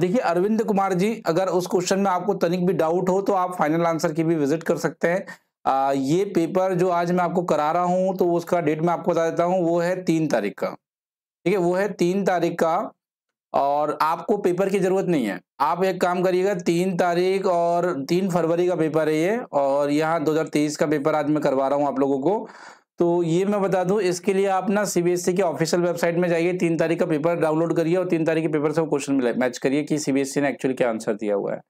देखिए अरविंद कुमार जी अगर उस क्वेश्चन में आपको तनिक भी डाउट हो तो आप फाइनल आंसर की भी विजिट कर सकते हैं आ, ये पेपर जो आज मैं आपको करा रहा हूँ तो उसका डेट मैं आपको बता देता हूँ वो है तीन तारीख का ठीक है वो है तीन तारीख का और आपको पेपर की ज़रूरत नहीं है आप एक काम करिएगा तीन तारीख और तीन फरवरी का पेपर है ये और यहाँ 2023 का पेपर आज मैं करवा रहा हूँ आप लोगों को तो ये मैं बता दूं इसके लिए आप ना सीबीएसई e के ऑफिशियल वेबसाइट में जाइए तीन तारीख का पेपर डाउनलोड करिए और तीन तारीख के पेपर से वो क्वेश्चन मैच करिए कि सीबीएसई e ने एक्चुअली क्या आंसर दिया हुआ है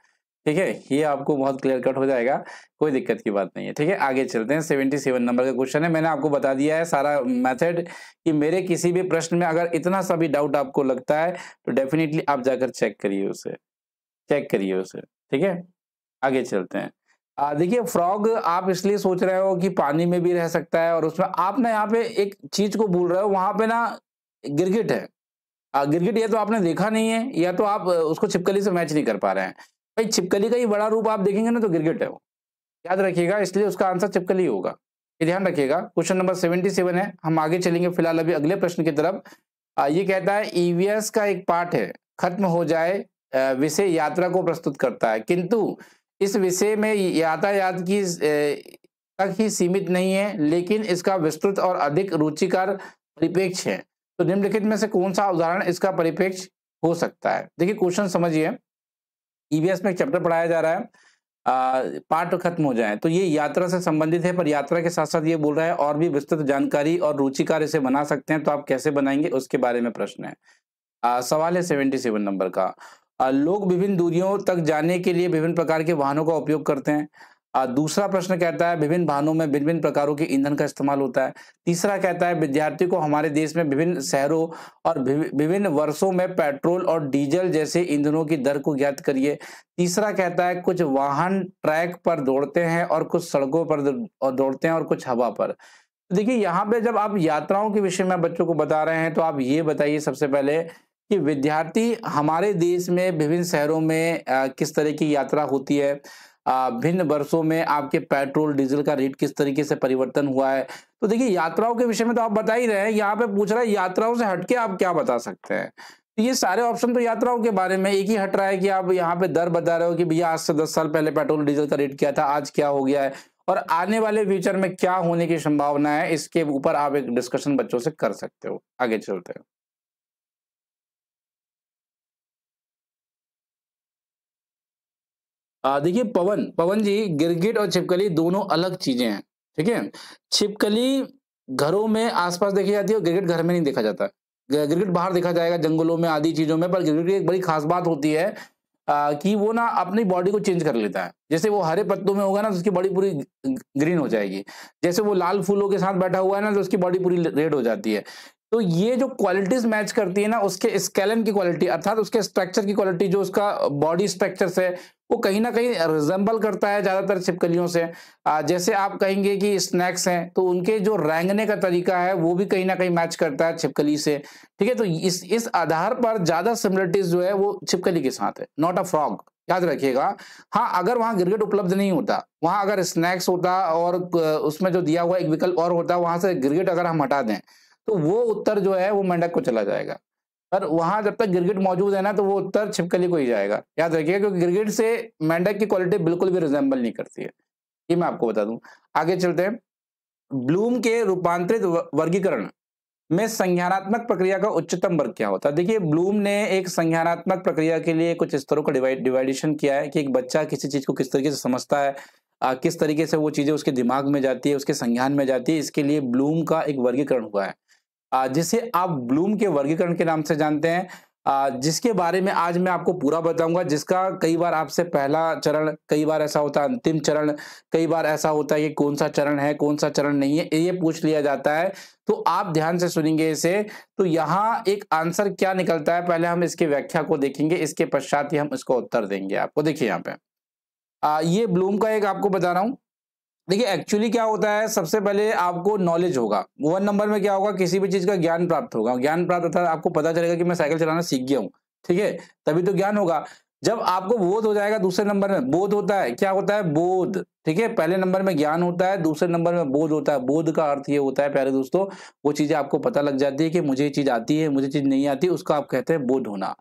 ठीक है ये आपको बहुत क्लियर कट हो जाएगा कोई दिक्कत की बात नहीं है ठीक है आगे चलते हैं सेवेंटी सेवन नंबर का क्वेश्चन है मैंने आपको बता दिया है सारा मेथड कि मेरे किसी भी प्रश्न में अगर इतना सा भी डाउट आपको लगता है तो डेफिनेटली आप जाकर चेक करिए उसे चेक करिए उसे ठीक है आगे चलते हैं देखिए फ्रॉग आप इसलिए सोच रहे हो कि पानी में भी रह सकता है और उसमें आप ना यहाँ पे एक चीज को भूल रहे हो वहां पे ना गिरगिट है गिरगिट या तो आपने देखा नहीं है या तो आप उसको छिपकली से मैच नहीं कर पा रहे हैं भाई छिपकली का ही बड़ा रूप आप देखेंगे ना तो गिरगिट है वो याद रखिएगा इसलिए उसका आंसर छिपकली होगा ये ध्यान रखिएगा क्वेश्चन नंबर सेवेंटी सेवन है हम आगे चलेंगे फिलहाल अभी अगले प्रश्न की तरफ ये कहता है ईवीएस e का एक पार्ट है खत्म हो जाए विषय यात्रा को प्रस्तुत करता है किंतु इस विषय में यातायात की तक ही सीमित नहीं है लेकिन इसका विस्तृत और अधिक रुचिकर परिपेक्ष है तो निम्नलिखित में से कौन सा उदाहरण इसका परिपेक्ष हो सकता है देखिए क्वेश्चन समझिए ईवीएस e में चैप्टर पढ़ाया जा रहा है पाठ खत्म हो जाए तो ये यात्रा से संबंधित है पर यात्रा के साथ साथ ये बोल रहा है और भी विस्तृत जानकारी और रुचिकार इसे बना सकते हैं तो आप कैसे बनाएंगे उसके बारे में प्रश्न है आ, सवाल है सेवेंटी सेवन नंबर का आ, लोग विभिन्न दूरियों तक जाने के लिए विभिन्न प्रकार के वाहनों का उपयोग करते हैं दूसरा प्रश्न कहता है विभिन्न वाहनों में विभिन्न प्रकारों के ईंधन का इस्तेमाल होता है तीसरा कहता है विद्यार्थी को हमारे देश में विभिन्न शहरों और विभिन्न वर्षों में पेट्रोल और डीजल जैसे ईंधनों की दर को ज्ञात करिए तीसरा कहता है कुछ वाहन ट्रैक पर दौड़ते हैं और कुछ सड़कों पर दौड़ते हैं और कुछ हवा पर देखिये यहाँ पे जब आप यात्राओं के विषय में बच्चों को बता रहे हैं तो आप ये बताइए सबसे पहले कि विद्यार्थी हमारे देश में विभिन्न शहरों में किस तरह की यात्रा होती है भिन्न वर्षों में आपके पेट्रोल डीजल का रेट किस तरीके से परिवर्तन हुआ है तो देखिए यात्राओं के विषय में तो आप बता ही रहे हैं यहाँ पे पूछ रहा है यात्राओं से हटके आप क्या बता सकते हैं तो ये सारे ऑप्शन तो यात्राओं के बारे में एक ही हट रहा है कि आप यहाँ पे दर बता रहे हो कि भैया आज से दस साल पहले पेट्रोल डीजल का रेट क्या था आज क्या हो गया है और आने वाले फ्यूचर में क्या होने की संभावना है इसके ऊपर आप एक डिस्कशन बच्चों से कर सकते हो आगे चलते हो देखिए पवन पवन जी गिरगिट और छिपकली दोनों अलग चीजें हैं ठीक है छिपकली घरों में आसपास देखी जाती है और गिरगिट घर में नहीं देखा जाता गिरगिट बाहर देखा जाएगा जंगलों में आदि चीजों में पर गिरगिट की एक बड़ी खास बात होती है आ, कि वो ना अपनी बॉडी को चेंज कर लेता है जैसे वो हरे पत्तों में होगा ना तो उसकी बॉडी पूरी ग्रीन हो जाएगी जैसे वो लाल फूलों के साथ बैठा हुआ है ना तो उसकी बॉडी पूरी रेड हो जाती है तो ये जो क्वालिटीज मैच करती है ना उसके स्केलन की क्वालिटी अर्थात उसके स्ट्रक्चर की क्वालिटी जो उसका बॉडी स्ट्रक्चर है वो कहीं ना कहीं रिजेंबल करता है ज़्यादातर छिपकलियों से जैसे आप कहेंगे कि स्नैक्स हैं तो उनके जो रेंगने का तरीका है वो भी कहीं ना कहीं मैच करता है छिपकली से ठीक है तो इस इस आधार पर ज़्यादा सिमिलरिटीज जो है वो छिपकली के साथ है नॉट अ फ्रॉग याद रखिएगा हाँ अगर वहां गिरगिट उपलब्ध नहीं होता वहां अगर स्नैक्स होता और उसमें जो दिया हुआ एक विकल्प और होता वहां से गिरगिट अगर हम हटा दें तो वो उत्तर जो है वो मेंढक को चला जाएगा पर वहां जब तक गिरगिट मौजूद है ना तो वो उत्तर छिपकली को ही जाएगा याद रखिएगा क्योंकि गिरगिट से मेंढक की क्वालिटी बिल्कुल भी रिजेंबल नहीं करती है ये मैं आपको बता दूं आगे चलते हैं ब्लूम के रूपांतरित वर्गीकरण में संज्ञानात्मक प्रक्रिया का उच्चतम वर्ग क्या होता है देखिए ब्लूम ने एक संज्ञानात्मक प्रक्रिया के लिए कुछ स्तरों का डिवाइड डिवाइडेशन किया है कि एक बच्चा किसी चीज को किस तरीके से समझता है आ, किस तरीके से वो चीजें उसके दिमाग में जाती है उसके संज्ञान में जाती है इसके लिए ब्लूम का एक वर्गीकरण हुआ है जिसे आप ब्लूम के वर्गीकरण के नाम से जानते हैं जिसके बारे में आज मैं आपको पूरा बताऊंगा जिसका कई बार आपसे पहला चरण कई बार ऐसा होता है अंतिम चरण कई बार ऐसा होता है कि कौन सा चरण है कौन सा चरण नहीं है ये पूछ लिया जाता है तो आप ध्यान से सुनेंगे इसे तो यहाँ एक आंसर क्या निकलता है पहले हम इसकी व्याख्या को देखेंगे इसके पश्चात ही हम इसको उत्तर देंगे आपको देखिए यहाँ पे आ, ये ब्लूम का एक आपको बता रहा हूँ देखिए एक्चुअली क्या होता है सबसे पहले आपको नॉलेज होगा वन नंबर में क्या होगा किसी भी चीज का ज्ञान प्राप्त होगा ज्ञान प्राप्त है आपको पता चलेगा कि मैं साइकिल चलाना सीख गया हूँ ठीक है तभी तो ज्ञान होगा जब आपको बोध हो जाएगा दूसरे नंबर में बोध होता है क्या होता है बोध ठीक है पहले नंबर में ज्ञान होता है दूसरे नंबर में बोध होता है बोध का अर्थ ये होता है प्यारे दोस्तों वो चीजें आपको पता लग जाती है कि मुझे ये चीज आती है मुझे चीज नहीं आती उसका आप कहते हैं बोध होना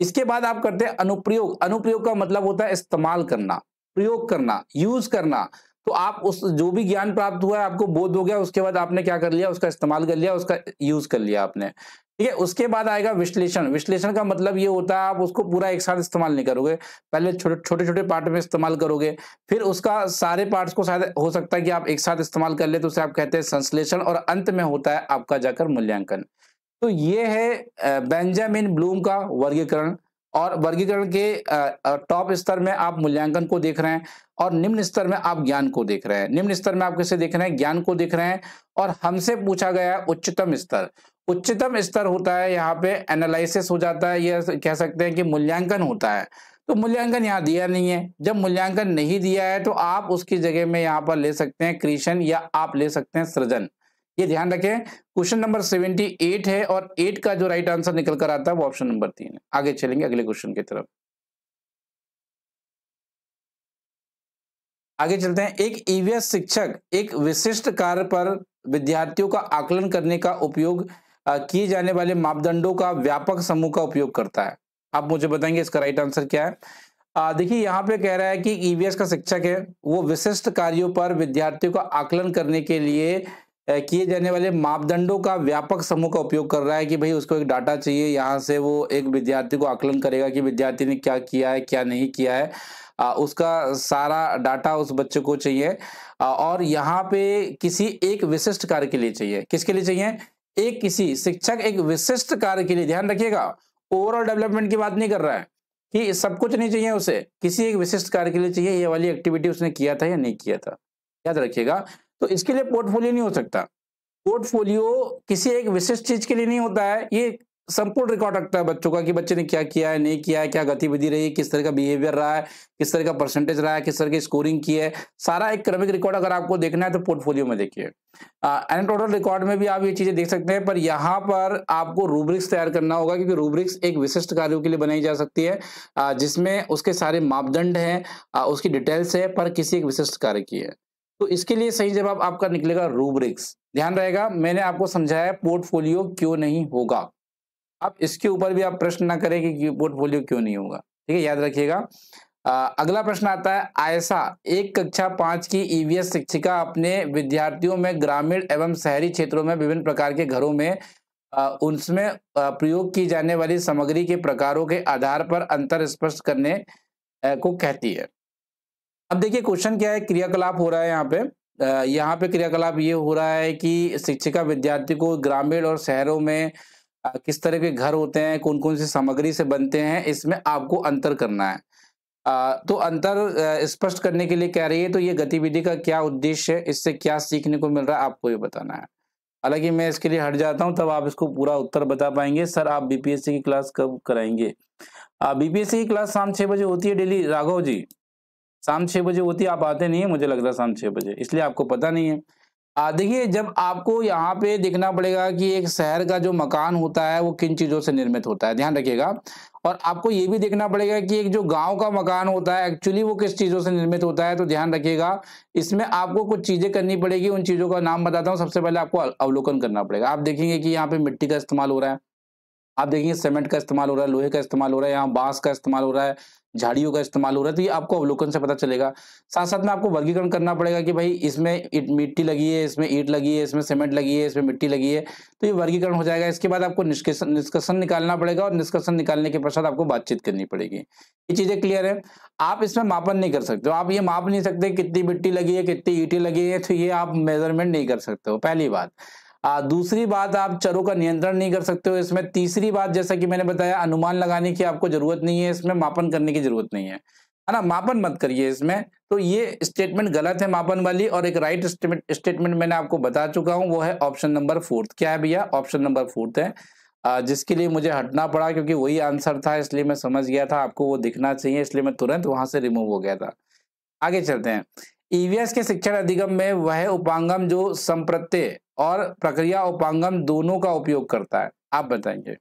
इसके बाद आप करते हैं अनुप्रयोग अनुप्रयोग का मतलब होता है इस्तेमाल करना प्रयोग करना यूज करना तो आप उस जो भी ज्ञान प्राप्त हुआ है आपको बोध हो गया उसके बाद आपने क्या कर लिया उसका इस्तेमाल कर लिया उसका यूज कर लिया आपने ठीक है उसके बाद आएगा विश्लेषण विश्लेषण का मतलब ये होता है आप उसको पूरा एक साथ इस्तेमाल नहीं करोगे पहले छोटे छोटे छोटे पार्ट में इस्तेमाल करोगे फिर उसका सारे पार्ट्स को शायद हो सकता है कि आप एक साथ इस्तेमाल कर ले तो उसे आप कहते हैं संश्लेषण और अंत में होता है आपका जाकर मूल्यांकन तो ये है बेंजामिन ब्लूम का वर्गीकरण और वर्गीकरण के टॉप स्तर में आप मूल्यांकन को देख रहे हैं और निम्न स्तर में आप ज्ञान को देख रहे हैं निम्न स्तर में आप किसे देख रहे हैं ज्ञान को देख रहे हैं और हमसे पूछा गया उच्चतम स्तर उच्चतम स्तर होता है यहाँ पे एनालिसिस हो जाता है या कह सकते हैं कि मूल्यांकन होता है तो मूल्यांकन यहाँ दिया नहीं है जब मूल्यांकन नहीं दिया है तो आप उसकी जगह में यहाँ पर ले सकते हैं क्रिएशन या आप ले सकते हैं सृजन ये ध्यान रखें क्वेश्चन नंबर सेवेंटी एट है और एट का जो राइट आंसर निकल कर आता है वो ऑप्शन नंबर तीन है आगे चलेंगे अगले क्वेश्चन की तरफ आगे चलते हैं एक ईवीएस e शिक्षक एक विशिष्ट कार्य पर विद्यार्थियों का आकलन करने का उपयोग किए जाने वाले मापदंडों का व्यापक समूह का उपयोग करता है आप मुझे बताएंगे इसका राइट आंसर क्या है देखिए यहाँ पे कह रहा है कि ईवीएस e का शिक्षक है वो विशिष्ट कार्यों पर विद्यार्थियों का आकलन करने के लिए किए जाने वाले मापदंडों का व्यापक समूह का उपयोग कर रहा है कि भाई उसको एक डाटा चाहिए यहाँ से वो एक विद्यार्थी को आकलन करेगा कि विद्यार्थी ने क्या किया है क्या नहीं किया है आ, उसका सारा डाटा उस बच्चे को चाहिए आ, और यहाँ पे किसी एक विशिष्ट कार्य के लिए चाहिए किसके लिए चाहिए एक किसी शिक्षक एक विशिष्ट कार्य के लिए ध्यान रखिएगा ओवरऑल डेवलपमेंट की बात नहीं कर रहा है कि सब कुछ नहीं चाहिए उसे किसी एक विशिष्ट कार्य के लिए चाहिए ये वाली एक्टिविटी उसने किया था या नहीं किया था याद रखिएगा तो इसके लिए पोर्टफोलियो नहीं हो सकता पोर्टफोलियो किसी एक विशिष्ट चीज के लिए नहीं होता है ये संपूर्ण रिकॉर्ड रखता है बच्चों का कि बच्चे ने क्या किया है नहीं किया है क्या गतिविधि रही है किस तरह का बिहेवियर रहा है किस तरह का परसेंटेज रहा है किस तरह की स्कोरिंग की है सारा एक क्रमिक रिकॉर्ड अगर आपको देखना है तो पोर्टफोलियो में देखिए एनटोटल रिकॉर्ड में भी आप ये चीजें देख सकते हैं पर यहाँ पर आपको रूब्रिक्स तैयार करना होगा क्योंकि रूब्रिक्स एक विशिष्ट कार्यों के लिए बनाई जा सकती है जिसमें उसके सारे मापदंड है उसकी डिटेल्स है पर किसी एक विशिष्ट कार्य की है तो इसके लिए सही जवाब आपका निकलेगा रूब्रिक्स ध्यान रहेगा मैंने आपको समझाया पोर्टफोलियो क्यों नहीं होगा अब इसके ऊपर भी आप प्रश्न ना करें कि पोर्टफोलियो क्यों नहीं होगा ठीक है याद रखिएगा अगला प्रश्न आता है आयसा एक कक्षा पांच की ईवीएस e शिक्षिका अपने विद्यार्थियों में ग्रामीण एवं शहरी क्षेत्रों में विभिन्न प्रकार के घरों में उनमें प्रयोग की जाने वाली सामग्री के प्रकारों के आधार पर अंतर स्पष्ट करने को कहती है अब देखिए क्वेश्चन क्या है क्रियाकलाप हो रहा है यहाँ पे यहाँ पे क्रियाकलाप ये हो रहा है कि शिक्षिका विद्यार्थी को ग्रामीण और शहरों में किस तरह के घर होते हैं कौन कौन सी सामग्री से बनते हैं इसमें आपको अंतर करना है तो अंतर स्पष्ट करने के लिए कह रही है तो ये गतिविधि का क्या उद्देश्य है इससे क्या सीखने को मिल रहा है आपको ये बताना है हालांकि मैं इसके लिए हट जाता हूं तब आप इसको पूरा उत्तर बता पाएंगे सर आप बीपीएससी की क्लास कब कराएंगे बीपीएससी की क्लास शाम छह बजे होती है डेली राघव जी शाम छह बजे होती है आप आते नहीं है मुझे लग है शाम छह बजे इसलिए आपको पता नहीं है देखिए जब आपको यहाँ पे देखना पड़ेगा कि एक शहर का जो मकान होता है वो किन चीज़ों से निर्मित होता है ध्यान रखिएगा और आपको ये भी देखना पड़ेगा कि एक जो गांव का मकान होता है एक्चुअली वो किस चीज़ों से निर्मित होता है तो ध्यान रखिएगा इसमें आपको कुछ चीज़ें करनी पड़ेगी उन चीज़ों का नाम बताता हूँ सबसे पहले आपको अवलोकन करना पड़ेगा आप देखेंगे कि यहाँ पे मिट्टी का इस्तेमाल हो रहा है आप देखेंगे सीमेंट का इस्तेमाल हो रहा है लोहे का इस्तेमाल हो रहा है यहाँ बांस का इस्तेमाल हो रहा है झाड़ियों का इस्तेमाल हो रहा है तो ये आपको अवलोकन से पता चलेगा साथ साथ में आपको वर्गीकरण करना पड़ेगा कि भाई इसमें मिट्टी लगी है इसमें ईट लगी है इसमें सीमेंट लगी है इसमें मिट्टी लगी है तो ये वर्गीकरण हो जाएगा इसके बाद आपको निष्कर्षण निष्कर्षण निकालना पड़ेगा और निष्कर्षण निकालने के पश्चात आपको बातचीत करनी पड़ेगी ये चीजें क्लियर है आप इसमें मापन नहीं कर सकते आप ये माप नहीं सकते कितनी मिट्टी लगी है कितनी ईटी लगी है तो ये आप मेजरमेंट नहीं कर सकते हो पहली बात आ, दूसरी बात आप चरों का नियंत्रण नहीं कर सकते हो इसमें तीसरी बात जैसा कि मैंने बताया अनुमान लगाने की आपको जरूरत नहीं है इसमें मापन करने की जरूरत नहीं है है ना मापन मत करिए इसमें तो ये स्टेटमेंट गलत है मापन वाली और एक राइट स्टेटमेंट मैंने आपको बता चुका हूं वो है ऑप्शन नंबर फोर्थ क्या है भैया ऑप्शन नंबर फोर्थ है जिसके लिए मुझे हटना पड़ा क्योंकि वही आंसर था इसलिए मैं समझ गया था आपको वो दिखना चाहिए इसलिए मैं तुरंत वहां से रिमूव हो गया था आगे चलते हैं ईवीएस e के शिक्षण अधिगम में वह उपांगम जो संप्रत्य और प्रक्रिया उपांगम दोनों का उपयोग करता है आप बताएंगे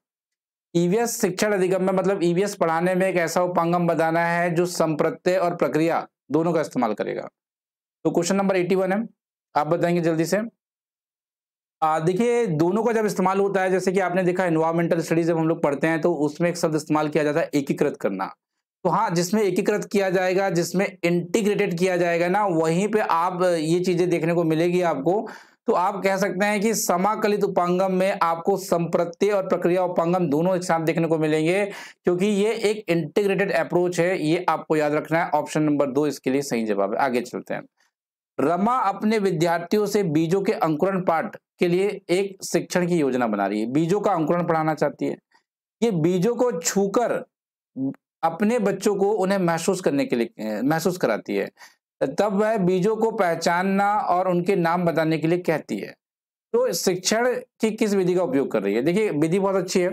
ईवीएस e शिक्षण अधिगम में मतलब ईवीएस e पढ़ाने में एक ऐसा उपांगम बताना है जो संप्रत्य और प्रक्रिया दोनों का इस्तेमाल करेगा तो क्वेश्चन नंबर एटी है आप बताएंगे जल्दी से देखिए दोनों का जब इस्तेमाल होता है जैसे कि आपने देखा इन्वायरमेंटल स्टडीज जब हम लोग पढ़ते हैं तो उसमें एक शब्द इस्तेमाल किया जाता है एकीकृत करना तो हाँ जिसमें एकीकृत किया जाएगा जिसमें इंटीग्रेटेड किया जाएगा ना वहीं पे आप ये चीजें देखने को मिलेगी आपको तो आप कह सकते हैं कि समाकलित उपांगम में आपको संप्रत्य और प्रक्रिया उपांगम दोनों एक साथ देखने को मिलेंगे क्योंकि ये एक इंटीग्रेटेड अप्रोच है ये आपको याद रखना है ऑप्शन नंबर दो इसके लिए सही जवाब है आगे चलते हैं रमा अपने विद्यार्थियों से बीजों के अंकुरण पाठ के लिए एक शिक्षण की योजना बना रही है बीजों का अंकुरण पढ़ाना चाहती है ये बीजों को छूकर अपने बच्चों को उन्हें महसूस करने के लिए महसूस कराती है तब वह बीजों को पहचानना और उनके नाम बताने के लिए कहती है तो शिक्षण की किस विधि का उपयोग कर रही है देखिए विधि बहुत अच्छी है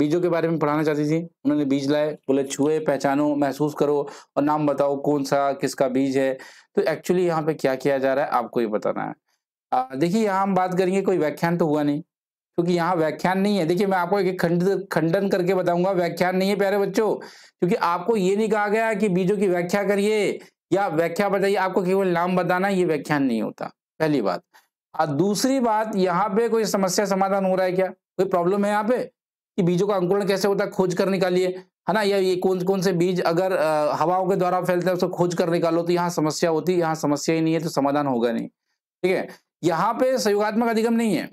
बीजों के बारे में पढ़ाना चाहती थी उन्होंने बीज लाए बोले छुए पहचानो महसूस करो और नाम बताओ कौन सा किसका बीज है तो एक्चुअली यहाँ पे क्या किया जा रहा है आपको ये बताना है देखिए यहाँ हम बात करेंगे कोई व्याख्यान तो हुआ नहीं क्योंकि यहाँ व्याख्यान नहीं है देखिए मैं आपको एक खंड खंडन करके बताऊंगा व्याख्यान नहीं है प्यारे बच्चों क्योंकि आपको ये नहीं कहा गया कि बीजों की व्याख्या करिए या व्याख्या बताइए आपको केवल नाम बताना ये व्याख्यान नहीं होता पहली बात और दूसरी बात यहाँ पे कोई समस्या समाधान हो रहा है क्या कोई प्रॉब्लम है यहाँ पे कि बीजों का अंकुरण कैसे होता है खोज कर निकालिए है ना या ये कौन कौन से बीज अगर हवाओं के द्वारा फैलते हैं उसको खोज कर निकालो तो यहाँ समस्या होती है यहाँ समस्या ही नहीं है तो समाधान होगा नहीं ठीक है यहाँ पे सहयोगात्मक अधिगम नहीं है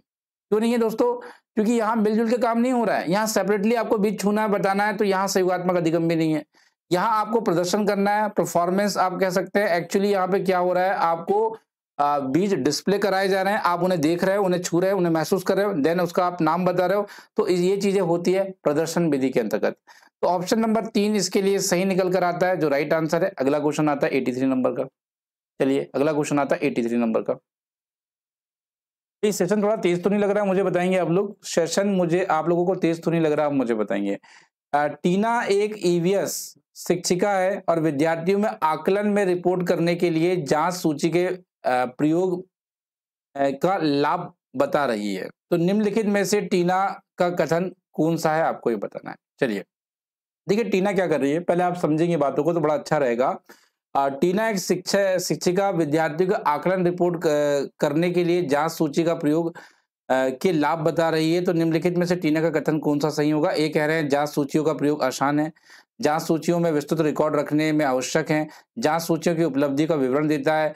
क्यों नहीं है दोस्तों क्योंकि यहाँ मिलजुल के काम नहीं हो रहा है यहाँ सेपरेटली आपको बीच छूना है बताना है तो यहाँ सहयोगात्मक अधिगम भी नहीं है यहाँ आपको प्रदर्शन करना है परफॉर्मेंस आप कह सकते हैं एक्चुअली यहाँ पे क्या हो रहा है आपको बीज डिस्प्ले कराए जा रहे हैं आप उन्हें देख रहे हो उन्हें छू रहे हो उन्हें महसूस कर रहे हो देन उसका आप नाम बता रहे हो तो ये चीजें होती है प्रदर्शन विधि के अंतर्गत तो ऑप्शन नंबर तीन इसके लिए सही निकल कर आता है जो राइट आंसर है अगला क्वेश्चन आता है एटी थ्री नंबर का चलिए अगला क्वेश्चन आता है एटी थ्री नंबर का सेशन थोड़ा तेज तो नहीं लग रहा मुझे बताएंगे आप लोग सेशन मुझे आप लोगों को तेज तो नहीं लग रहा आप मुझे बताएंगे टीना एक ईवीएस e शिक्षिका है और विद्यार्थियों में आकलन में रिपोर्ट करने के लिए जांच सूची के प्रयोग का लाभ बता रही है तो निम्नलिखित में से टीना का कथन कौन सा है आपको ये बताना है चलिए देखिए टीना क्या कर रही है पहले आप समझेंगे बातों को तो बड़ा अच्छा रहेगा टीना एक शिक्षा शिक्षिका विद्यार्थियों को आकलन रिपोर्ट करने के लिए जांच सूची का प्रयोग के लाभ बता रही है तो निम्नलिखित में से टीना का कथन कौन सा सही होगा ए कह रहे हैं जांच सूचियों का प्रयोग आसान है जांच सूचियों में विस्तृत रिकॉर्ड रखने में आवश्यक है जांच सूचियों की उपलब्धि का विवरण देता है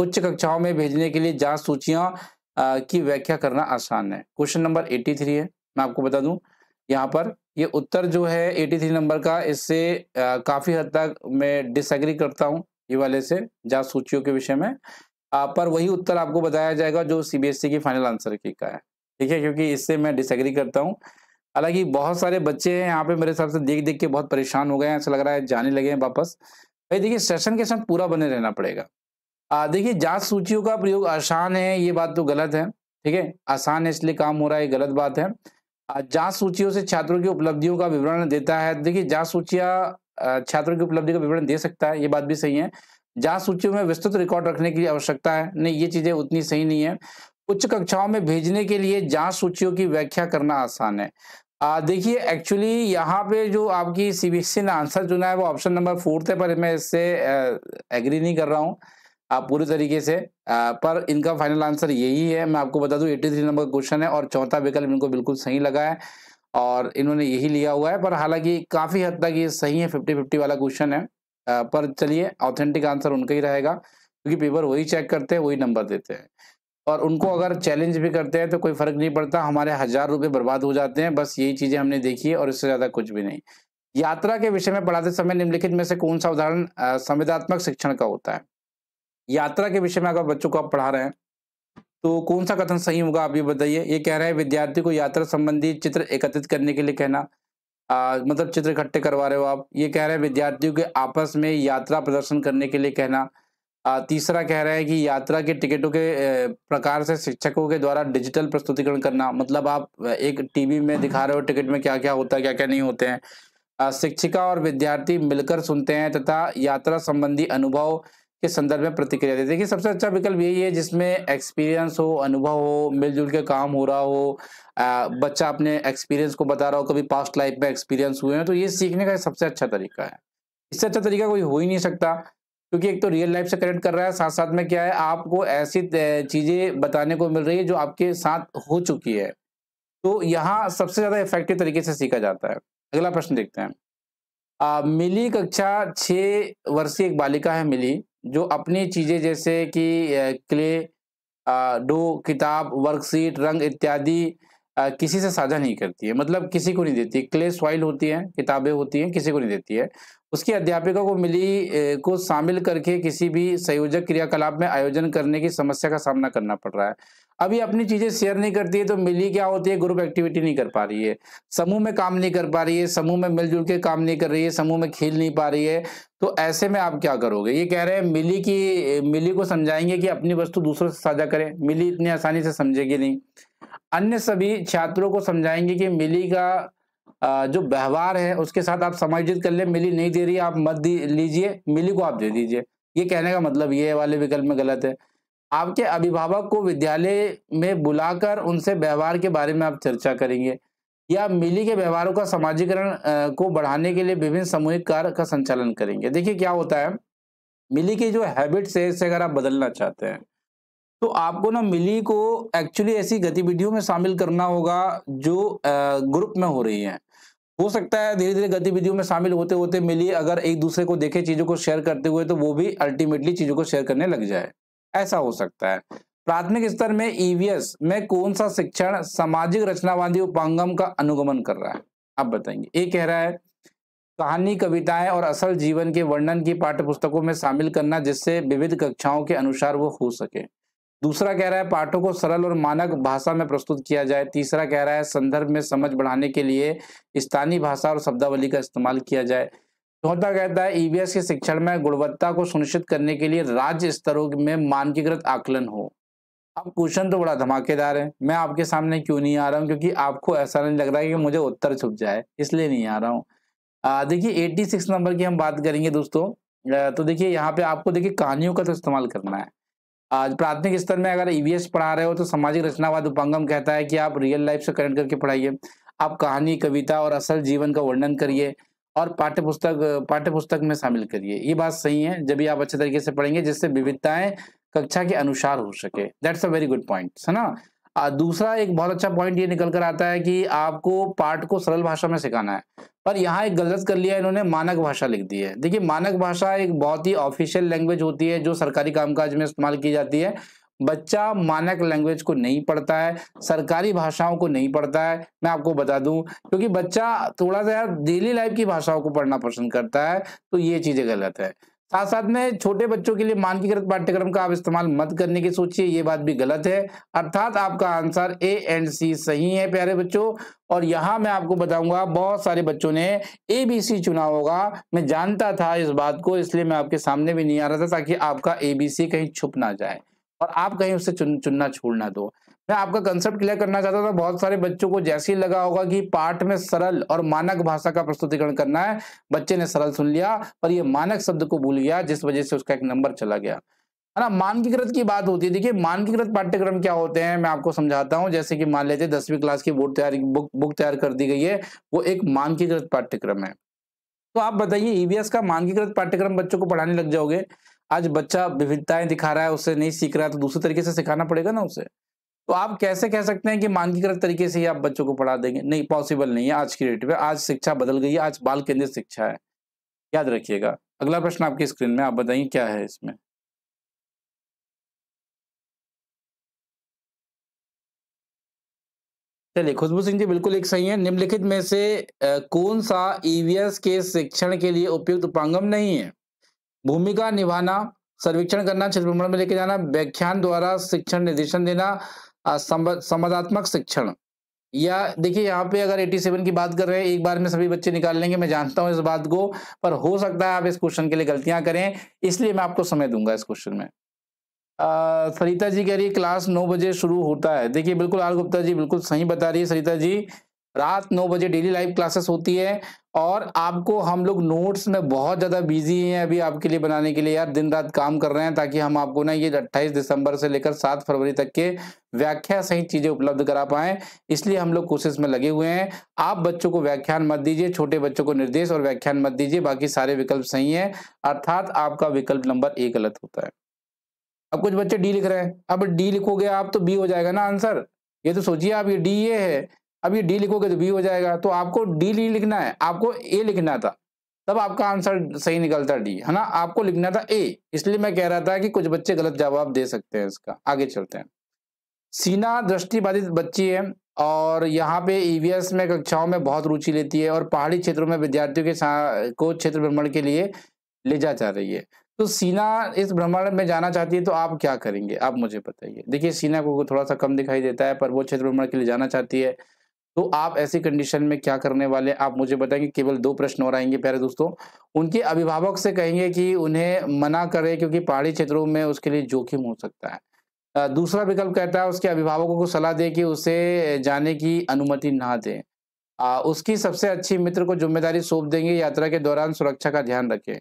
उच्च कक्षाओं में भेजने के लिए जांच सूचियों की व्याख्या करना आसान है क्वेश्चन नंबर एट्टी थ्री है मैं आपको बता दूं यहाँ पर ये उत्तर जो है 83 नंबर का इससे काफ़ी हद तक मैं डिसएग्री करता हूँ ये वाले से जांच सूचियों के विषय में आ, पर वही उत्तर आपको बताया जाएगा जो सीबीएसई e की फाइनल आंसर की का है ठीक है क्योंकि इससे मैं डिसएग्री करता हूँ हालांकि बहुत सारे बच्चे हैं यहाँ पे मेरे हिसाब से देख देख के बहुत परेशान हो गए हैं ऐसा लग रहा है जाने लगे हैं वापस भाई देखिए सेशन के साथ पूरा बने रहना पड़ेगा देखिए जांच सूचियों का प्रयोग आसान है ये बात तो गलत है ठीक है आसान है इसलिए काम हो रहा है गलत बात है जांच सूचियों से छात्रों की उपलब्धियों का विवरण देता है देखिए जांच सूचिया छात्रों की उपलब्धि का विवरण दे सकता है ये बात भी सही है जांच सूचियों में विस्तृत रिकॉर्ड रखने की आवश्यकता है नहीं ये चीजें उतनी सही नहीं है उच्च कक्षाओं में भेजने के लिए जांच सूचियों की व्याख्या करना आसान है देखिए एक्चुअली यहाँ पे जो आपकी सीबीएसई e ने आंसर चुना है वो ऑप्शन नंबर फोर्थ है पर मैं इससे एग्री नहीं कर रहा हूँ आप पूरी तरीके से आ, पर इनका फाइनल आंसर यही है मैं आपको बता दूं 83 नंबर क्वेश्चन है और चौथा विकल्प इनको बिल्कुल सही लगा है और इन्होंने यही लिया हुआ है पर हालांकि काफ़ी हद तक ये सही है फिफ्टी फिफ्टी वाला क्वेश्चन है आ, पर चलिए ऑथेंटिक आंसर उनका ही रहेगा क्योंकि पेपर वही चेक करते हैं वही नंबर देते हैं और उनको अगर चैलेंज भी करते हैं तो कोई फ़र्क नहीं पड़ता हमारे हज़ार रुपये बर्बाद हो जाते हैं बस यही चीज़ें हमने देखी है और इससे ज़्यादा कुछ भी नहीं यात्रा के विषय में पढ़ाते समय निम्नलिखित में से कौन सा उदाहरण संविदात्मक शिक्षण का होता है यात्रा के विषय में अगर बच्चों को आप पढ़ा रहे हैं तो कौन सा कथन सही होगा आप ये बताइए ये कह रहे हैं विद्यार्थी को यात्रा संबंधी चित्र एकत्रित करने के लिए कहना आ, मतलब चित्र इकट्ठे करवा रहे हो आप ये कह रहे हैं विद्यार्थियों के आपस में यात्रा प्रदर्शन करने के लिए कहना आ, तीसरा कह रहे हैं कि यात्रा के टिकटों के प्रकार से शिक्षकों के द्वारा डिजिटल प्रस्तुतिकरण करना मतलब आप एक टीवी में दिखा रहे हो टिकट में क्या क्या होता है क्या क्या नहीं होते हैं शिक्षिका और विद्यार्थी मिलकर सुनते हैं तथा यात्रा संबंधी अनुभव के संदर्भ में प्रतिक्रिया दे देखिए सबसे अच्छा विकल्प यही है जिसमें एक्सपीरियंस हो अनुभव हो मिलजुल के काम हो रहा हो आ, बच्चा अपने एक्सपीरियंस को बता रहा हो कभी पास्ट लाइफ में एक्सपीरियंस हुए हैं तो ये सीखने का सबसे अच्छा तरीका है इससे अच्छा तरीका कोई हो ही नहीं सकता क्योंकि एक तो रियल लाइफ से कनेक्ट कर रहा है साथ साथ में क्या है आपको ऐसी चीज़ें बताने को मिल रही है जो आपके साथ हो चुकी है तो यहाँ सबसे ज़्यादा इफेक्टिव तरीके से सीखा जाता है अगला प्रश्न देखते हैं आ, मिली कक्षा छः वर्षीय एक बालिका है मिली जो अपनी चीज़ें जैसे कि क्ले डो किताब वर्कशीट रंग इत्यादि किसी से साझा नहीं करती है मतलब किसी को नहीं देती क्ले सॉइल होती है किताबें होती हैं किसी को नहीं देती है उसकी अध्यापिका को मिली को शामिल करके किसी भी संयोजक क्रियाकलाप में आयोजन करने की समस्या का सामना करना पड़ रहा है अभी अपनी चीजें शेयर नहीं करती है तो मिली क्या होती है ग्रुप एक्टिविटी नहीं कर पा रही है समूह में काम नहीं कर पा रही है समूह में मिलजुल के काम नहीं कर रही है समूह में खेल नहीं पा रही है तो ऐसे में आप क्या करोगे ये कह रहे हैं मिली की मिली को समझाएंगे कि अपनी वस्तु दूसरों से साझा करें मिली इतनी आसानी से समझेगी नहीं अन्य सभी छात्रों को समझाएंगे कि मिली का जो व्यवहार है उसके साथ आप समायोजित कर ले मिली नहीं दे रही आप मत लीजिए मिली को आप दे दीजिए ये कहने का मतलब ये वाले विकल्प में गलत है आपके अभिभावक को विद्यालय में बुलाकर उनसे व्यवहार के बारे में आप चर्चा करेंगे या मिली के व्यवहारों का समाजीकरण को बढ़ाने के लिए विभिन्न सामूहिक कार्य का संचालन करेंगे देखिए क्या होता है मिली की जो हैबिट्स है इसे अगर आप बदलना चाहते हैं तो आपको ना मिली को एक्चुअली ऐसी गतिविधियों में शामिल करना होगा जो ग्रुप में हो रही है हो सकता है धीरे धीरे गतिविधियों में शामिल होते होते मिली अगर एक दूसरे को देखे चीजों को शेयर करते हुए तो वो भी अल्टीमेटली चीजों को शेयर करने लग जाए ऐसा हो सकता है प्राथमिक स्तर में ईवीएस e में कौन सा शिक्षण सामाजिक रचनावादी उपांगम का अनुगमन कर रहा है आप बताएंगे ये कह रहा है कहानी कविताएं और असल जीवन के वर्णन की पाठ्य पुस्तकों में शामिल करना जिससे विविध कक्षाओं के अनुसार वो हो सके दूसरा कह रहा है पाठों को सरल और मानक भाषा में प्रस्तुत किया जाए तीसरा कह रहा है संदर्भ में समझ बढ़ाने के लिए स्थानीय भाषा और शब्दावली का इस्तेमाल किया जाए चौथा कहता है ईवीएस e के शिक्षण में गुणवत्ता को सुनिश्चित करने के लिए राज्य स्तरों में मानकीकृत आकलन हो अब क्वेश्चन तो बड़ा धमाकेदार है मैं आपके सामने क्यों नहीं आ रहा हूँ क्योंकि आपको ऐसा नहीं लग रहा है कि मुझे उत्तर छुप जाए इसलिए नहीं आ रहा हूँ देखिए 86 नंबर की हम बात करेंगे दोस्तों तो देखिए यहाँ पे आपको देखिए कहानियों का तो इस्तेमाल करना है आज प्राथमिक स्तर में अगर ईवीएस e पढ़ा रहे हो तो सामाजिक रचनावाद उपांगम कहता है कि आप रियल लाइफ से कनेक्ट करके पढ़ाइए आप कहानी कविता और असल जीवन का वर्णन करिए और पाठ्य पुस्तक पाठ्य पुस्तक में शामिल करिए ये बात सही है जब भी आप अच्छे तरीके से पढ़ेंगे जिससे विविधताएं कक्षा के अनुसार हो सके that's a very good point है ना दूसरा एक बहुत अच्छा पॉइंट ये निकल कर आता है कि आपको पाठ को सरल भाषा में सिखाना है पर यहाँ एक गलत कर लिया इन्होंने मानक भाषा लिख दी है देखिए मानक भाषा एक बहुत ही ऑफिशियल लैंग्वेज होती है जो सरकारी कामकाज में इस्तेमाल की जाती है बच्चा मानक लैंग्वेज को नहीं पढ़ता है सरकारी भाषाओं को नहीं पढ़ता है मैं आपको बता दूं क्योंकि बच्चा थोड़ा सा यार डेली लाइफ की भाषाओं को पढ़ना पसंद करता है तो ये चीज़ें गलत है साथ साथ में छोटे बच्चों के लिए मानकीकृत पाठ्यक्रम का आप इस्तेमाल मत करने की सोचिए ये बात भी गलत है अर्थात आपका आंसर ए एंड सी सही है प्यारे बच्चों और यहाँ मैं आपको बताऊंगा बहुत सारे बच्चों ने ए बी सी चुना होगा मैं जानता था इस बात को इसलिए मैं आपके सामने भी नहीं आ रहा था ताकि आपका ए बी सी कहीं छुप ना जाए और आप कहीं उससे चुन चुनना छोड़ना दो मैं आपका कंसेप्ट क्लियर करना चाहता था बहुत सारे बच्चों को जैसे ही लगा होगा कि पाठ में सरल और मानक भाषा का प्रस्तुतिकरण करना है बच्चे ने सरल सुन लिया पर यह मानक शब्द को भूल गया जिस वजह से उसका एक नंबर चला गया है ना मानकीकृत की बात होती है देखिए मानकीकृत पाठ्यक्रम क्या होते हैं मैं आपको समझाता हूँ जैसे कि मान लेते दसवीं क्लास की बोर्ड तैयारी बुक बुक तैयार कर दी गई है वो एक मानकीकृत पाठ्यक्रम है तो आप बताइए ईवीएस e का मानकीकृत पाठ्यक्रम बच्चों को पढ़ाने लग जाओगे आज बच्चा विविधताएं दिखा रहा है उसे नहीं सीख रहा है तो दूसरे तरीके से सिखाना पड़ेगा ना उसे तो आप कैसे कह सकते हैं कि मानकीकृत तरीके से ही आप बच्चों को पढ़ा देंगे नहीं पॉसिबल नहीं है आज की डेट में आज शिक्षा बदल गई है आज बाल केंद्रित शिक्षा है याद रखिएगा अगला प्रश्न आपकी स्क्रीन में आप बताइए क्या है इसमें चलिए खुशबू सिंह जी बिल्कुल एक सही है निम्नलिखित में से कौन सा ईवीएस e के शिक्षण के लिए उपयुक्त उपांगम नहीं है भूमिका निभाना सर्वेक्षण करना चित्रभ्रमण में लेके जाना व्याख्यान द्वारा शिक्षण निर्देशन देना संवादात्मक शिक्षण या देखिए यहाँ पे अगर 87 की बात कर रहे हैं एक बार में सभी बच्चे निकाल लेंगे मैं जानता हूँ इस बात को पर हो सकता है आप इस क्वेश्चन के लिए गलतियां करें इसलिए मैं आपको समय दूंगा इस क्वेश्चन में अः सरिता जी कह रही है क्लास नौ बजे शुरू होता है देखिए बिल्कुल आर गुप्ता जी बिल्कुल सही बता रही है सरिता जी रात नौ बजे डेली लाइव क्लासेस होती है और आपको हम लोग नोट्स में बहुत ज़्यादा बिजी हैं अभी आपके लिए बनाने के लिए यार दिन रात काम कर रहे हैं ताकि हम आपको ना ये 28 दिसंबर से लेकर 7 फरवरी तक के व्याख्या सही चीज़ें उपलब्ध करा पाएँ इसलिए हम लोग कोशिश में लगे हुए हैं आप बच्चों को व्याख्यान मत दीजिए छोटे बच्चों को निर्देश और व्याख्यान मत दीजिए बाकी सारे विकल्प सही हैं अर्थात आपका विकल्प नंबर ए गलत होता है अब कुछ बच्चे डी लिख रहे हैं अब डी लिखोगे आप तो बी हो जाएगा ना आंसर ये तो सोचिए आप ये डी ए है अब ये डी लिखोगे तो बी हो जाएगा तो आपको डी नहीं लिखना है आपको ए लिखना था तब आपका आंसर सही निकलता डी है ना आपको लिखना था ए इसलिए मैं कह रहा था कि कुछ बच्चे गलत जवाब दे सकते हैं इसका आगे चलते हैं सीना दृष्टिबाधित बच्ची है और यहाँ पे ईवीएस e में कक्षाओं में बहुत रुचि लेती है और पहाड़ी क्षेत्रों में विद्यार्थियों के को क्षेत्र भ्रमण के लिए ले जा चाह रही है तो सीना इस भ्रमण में जाना चाहती है तो आप क्या करेंगे आप मुझे बताइए देखिए सीना को थोड़ा सा कम दिखाई देता है पर वो क्षेत्र भ्रमण के लिए जाना चाहती है तो आप ऐसी कंडीशन में क्या करने वाले आप मुझे बताएंगे केवल दो प्रश्न और आएंगे प्यारे दोस्तों उनके अभिभावक से कहेंगे कि उन्हें मना करें क्योंकि पहाड़ी क्षेत्रों में उसके लिए जोखिम हो सकता है दूसरा विकल्प कहता है उसके अभिभावकों को सलाह दे कि उसे जाने की अनुमति ना दें उसकी सबसे अच्छी मित्र को जिम्मेदारी सौंप देंगे यात्रा के दौरान सुरक्षा का ध्यान रखें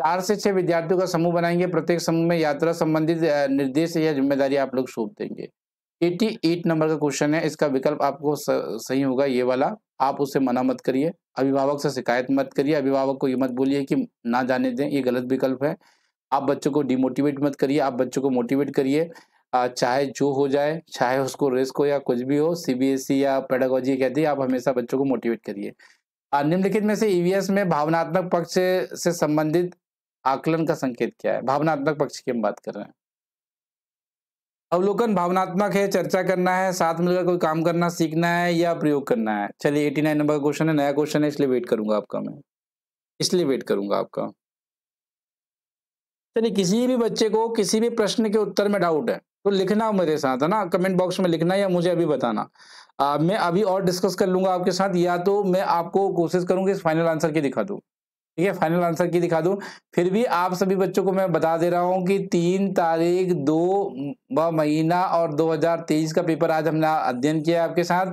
चार से छह विद्यार्थियों का समूह बनाएंगे प्रत्येक समूह में यात्रा संबंधित निर्देश या जिम्मेदारी आप लोग सौंप देंगे 88 नंबर का क्वेश्चन है इसका विकल्प आपको सही होगा ये वाला आप उससे मना मत करिए अभिभावक से शिकायत मत करिए अभिभावक को ये मत बोलिए कि ना जाने दें ये गलत विकल्प है आप बच्चों को डिमोटिवेट मत करिए आप बच्चों को मोटिवेट करिए चाहे जो हो जाए चाहे उसको रिस्क हो या कुछ भी हो सीबीएसई e या पेडागोजी कहती है आप हमेशा बच्चों को मोटिवेट करिए निम्नलिखित में से ईवीएस e में भावनात्मक पक्ष से संबंधित आकलन का संकेत क्या है भावनात्मक पक्ष की हम बात कर रहे हैं अवलोकन भावनात्मक है चर्चा करना है साथ मिलकर कोई काम करना सीखना है या प्रयोग करना है चलिए एटी नाइन नंबर क्वेश्चन है नया क्वेश्चन है इसलिए वेट करूंगा आपका मैं इसलिए वेट करूंगा आपका चलिए किसी भी बच्चे को किसी भी प्रश्न के उत्तर में डाउट है तो लिखना मेरे साथ है ना कमेंट बॉक्स में लिखना या मुझे अभी बताना आ, मैं अभी और डिस्कस कर लूंगा आपके साथ या तो मैं आपको कोशिश करूंगी इस फाइनल आंसर की दिखा दूँ ठीक है फाइनल आंसर की दिखा दूं फिर भी आप सभी बच्चों को मैं बता दे रहा हूं कि तीन तारीख दो महीना और 2023 का पेपर आज हमने अध्ययन किया आपके साथ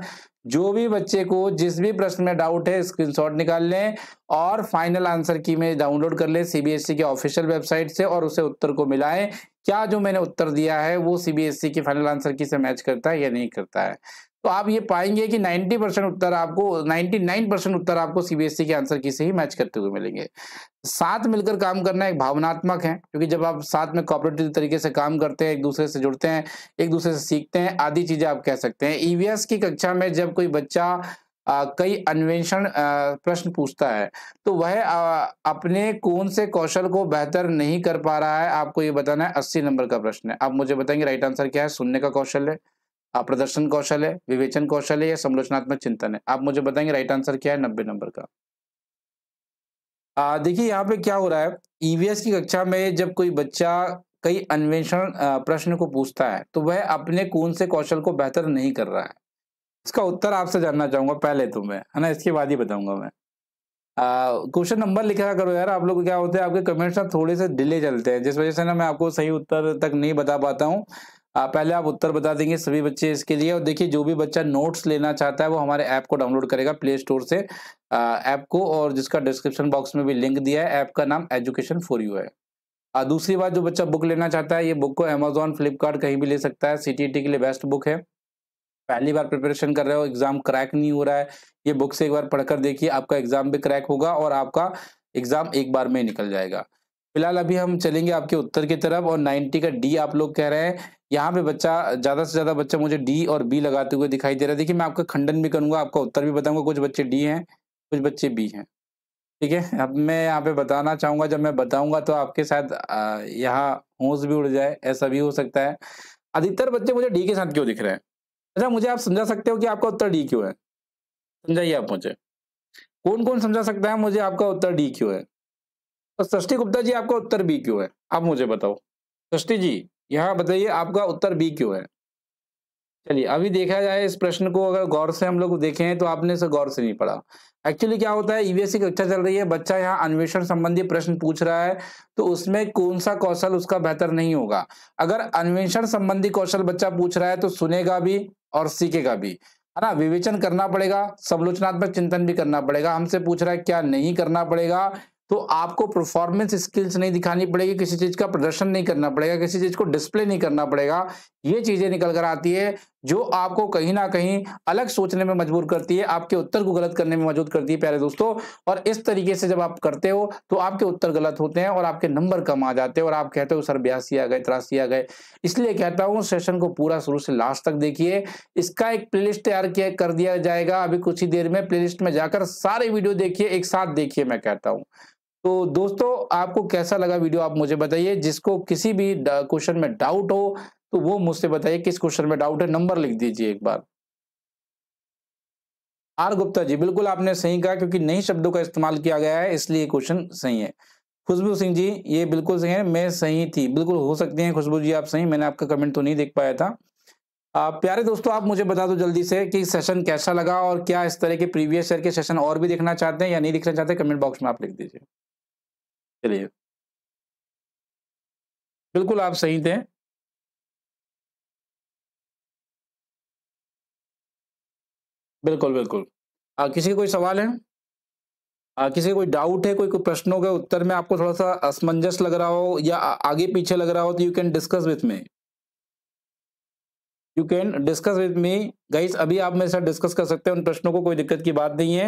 जो भी बच्चे को जिस भी प्रश्न में डाउट है स्क्रीनशॉट निकाल लें और फाइनल आंसर की में डाउनलोड कर लें सीबीएसई e के ऑफिशियल वेबसाइट से और उसे उत्तर को मिलाएं क्या जो मैंने उत्तर दिया है वो सीबीएसई की फाइनल आंसर की से मैच करता है या नहीं करता है तो आप ये पाएंगे कि 90 परसेंट उत्तर आपको 99 परसेंट उत्तर आपको सीबीएसई e के आंसर की से ही मैच करते हुए मिलेंगे साथ मिलकर काम करना एक भावनात्मक है क्योंकि जब आप साथ में कॉपरेटिव तरीके से काम करते हैं एक दूसरे से जुड़ते हैं एक दूसरे से सीखते हैं आदि चीजें आप कह सकते हैं ईवीएस e की कक्षा में जब कोई बच्चा आ, कई अन्वेषण प्रश्न पूछता है तो वह आ, अपने कौन से कौशल को बेहतर नहीं कर पा रहा है आपको ये बताना है अस्सी नंबर का प्रश्न है आप मुझे बताएंगे राइट आंसर क्या है सुनने का कौशल है आप प्रदर्शन कौशल है विवेचन कौशल है या समलोचनात्मक चिंतन है आप मुझे बताएंगे राइट आंसर क्या है नब्बे नंबर का देखिए यहाँ पे क्या हो रहा है ईवीएस e की कक्षा में जब कोई बच्चा कई अन्वेषण प्रश्न को पूछता है तो वह अपने कौन से कौशल को बेहतर नहीं कर रहा है इसका उत्तर आपसे जानना चाहूंगा पहले तो मैं है ना इसके बाद ही बताऊंगा मैं क्वेश्चन नंबर लिखा करो यार आप लोग क्या होते हैं आपके कमेंट्स ना थोड़े से डिले चलते हैं जिस वजह से ना मैं आपको सही उत्तर तक नहीं बता पाता हूँ आप पहले आप उत्तर बता देंगे सभी बच्चे इसके लिए और देखिए जो भी बच्चा नोट्स लेना चाहता है वो हमारे ऐप को डाउनलोड करेगा प्ले स्टोर से ऐप को और जिसका डिस्क्रिप्शन बॉक्स में भी लिंक दिया है ऐप का नाम एजुकेशन फॉर यू है आ, दूसरी बात जो बच्चा बुक लेना चाहता है ये बुक को अमेजोन फ्लिपकार्ट कहीं भी ले सकता है सी के लिए बेस्ट बुक है पहली बार प्रिपरेशन कर रहे हो एग्जाम क्रैक नहीं हो रहा है ये बुक से एक बार पढ़कर देखिए आपका एग्जाम भी क्रैक होगा और आपका एग्जाम एक बार में निकल जाएगा फिलहाल अभी हम चलेंगे आपके उत्तर की तरफ और 90 का डी आप लोग कह रहे हैं यहाँ पे बच्चा ज्यादा से ज्यादा बच्चा मुझे डी और बी लगाते हुए दिखाई दे रहा है देखिए मैं आपका खंडन भी करूंगा आपका उत्तर भी बताऊंगा कुछ बच्चे डी हैं कुछ बच्चे बी हैं ठीक है अब मैं यहाँ पे बताना चाहूंगा जब मैं बताऊंगा तो आपके साथ यहाँ होश भी उड़ जाए ऐसा भी हो सकता है अधिकतर बच्चे मुझे डी के साथ क्यों दिख रहे हैं अच्छा मुझे आप समझा सकते हो कि आपका उत्तर डी क्यों है समझाइए आप मुझे कौन कौन समझा सकता है मुझे आपका उत्तर डी क्यों है तो सृष्टि गुप्ता जी आपका उत्तर बी क्यों है आप मुझे बताओ सृष्टि जी यहाँ बताइए आपका उत्तर बी क्यों है चलिए अभी देखा जाए इस प्रश्न को अगर गौर से हम लोग देखें तो आपने इसे गौर से नहीं पढ़ा एक्चुअली क्या होता है ईवीएससी e कक्षा चल रही है बच्चा यहाँ अन्वेषण संबंधी प्रश्न पूछ रहा है तो उसमें कौन सा कौशल उसका बेहतर नहीं होगा अगर अन्वेषण संबंधी कौशल बच्चा पूछ रहा है तो सुनेगा भी और सीखेगा भी है ना विवेचन करना पड़ेगा समलोचनात्मक चिंतन भी करना पड़ेगा हमसे पूछ रहा है क्या नहीं करना पड़ेगा तो आपको परफॉर्मेंस स्किल्स नहीं दिखानी पड़ेगी किसी चीज का प्रदर्शन नहीं करना पड़ेगा किसी चीज को डिस्प्ले नहीं करना पड़ेगा ये चीजें निकल कर आती है जो आपको कहीं ना कहीं अलग सोचने में मजबूर करती है आपके उत्तर को गलत करने में मजबूत करती है प्यारे दोस्तों और इस तरीके से जब आप करते हो तो आपके उत्तर गलत होते हैं और आपके नंबर कम आ जाते हैं और आप कहते हो सर बयासी आ गए तिरासी आ गए इसलिए कहता हूँ सेशन को पूरा शुरू से लास्ट तक देखिए इसका एक प्ले तैयार किया कर दिया जाएगा अभी कुछ ही देर में प्ले में जाकर सारे वीडियो देखिए एक साथ देखिए मैं कहता हूँ तो दोस्तों आपको कैसा लगा वीडियो आप मुझे बताइए जिसको किसी भी क्वेश्चन में डाउट हो तो वो मुझसे बताइए किस क्वेश्चन में डाउट है नंबर लिख दीजिए एक बार आर गुप्ता जी बिल्कुल आपने सही कहा क्योंकि नई शब्दों का इस्तेमाल किया गया है इसलिए क्वेश्चन सही है खुशबू सिंह जी ये बिल्कुल सही है मैं सही थी बिल्कुल हो सकती है खुशबू जी आप सही मैंने आपका कमेंट तो नहीं देख पाया था प्यारे दोस्तों आप मुझे बता दो जल्दी से कि सेशन कैसा लगा और क्या इस तरह के प्रीवियस ईयर के सेशन और भी देखना चाहते हैं या नहीं देखना चाहते कमेंट बॉक्स में आप लिख दीजिए चलिए बिल्कुल आप सही थे बिल्कुल बिल्कुल आ, किसी कोई सवाल है आ, किसी कोई डाउट है कोई कोई प्रश्नों के उत्तर में आपको थोड़ा सा असमंजस लग रहा हो या आगे पीछे लग रहा हो तो you can discuss with me you can discuss with me guys अभी आप मेरे साथ डिस्कस कर सकते हैं उन प्रश्नों को कोई दिक्कत की बात नहीं है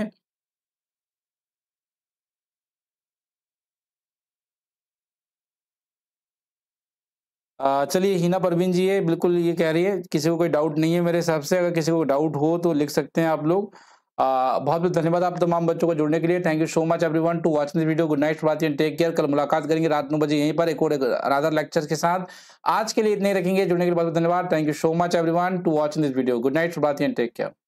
चलिए हिना परवीन जी ये बिल्कुल ये कह रही है किसी को कोई डाउट नहीं है मेरे हिसाब से अगर किसी को डाउट हो तो लिख सकते हैं आप लोग बहुत बहुत धन्यवाद आप तमाम बच्चों को जुड़ने के लिए thank you so much everyone to watch this video good night बात टेक केयर कल मुलाकात करेंगे रात नौ बजे यहीं पर एक और राधा लेक्चर के साथ आज के लिए इतने रखेंगे जुड़ने के लिए बहुत धन्यवाद thank you so much everyone to watch this video good night बात टेक केयर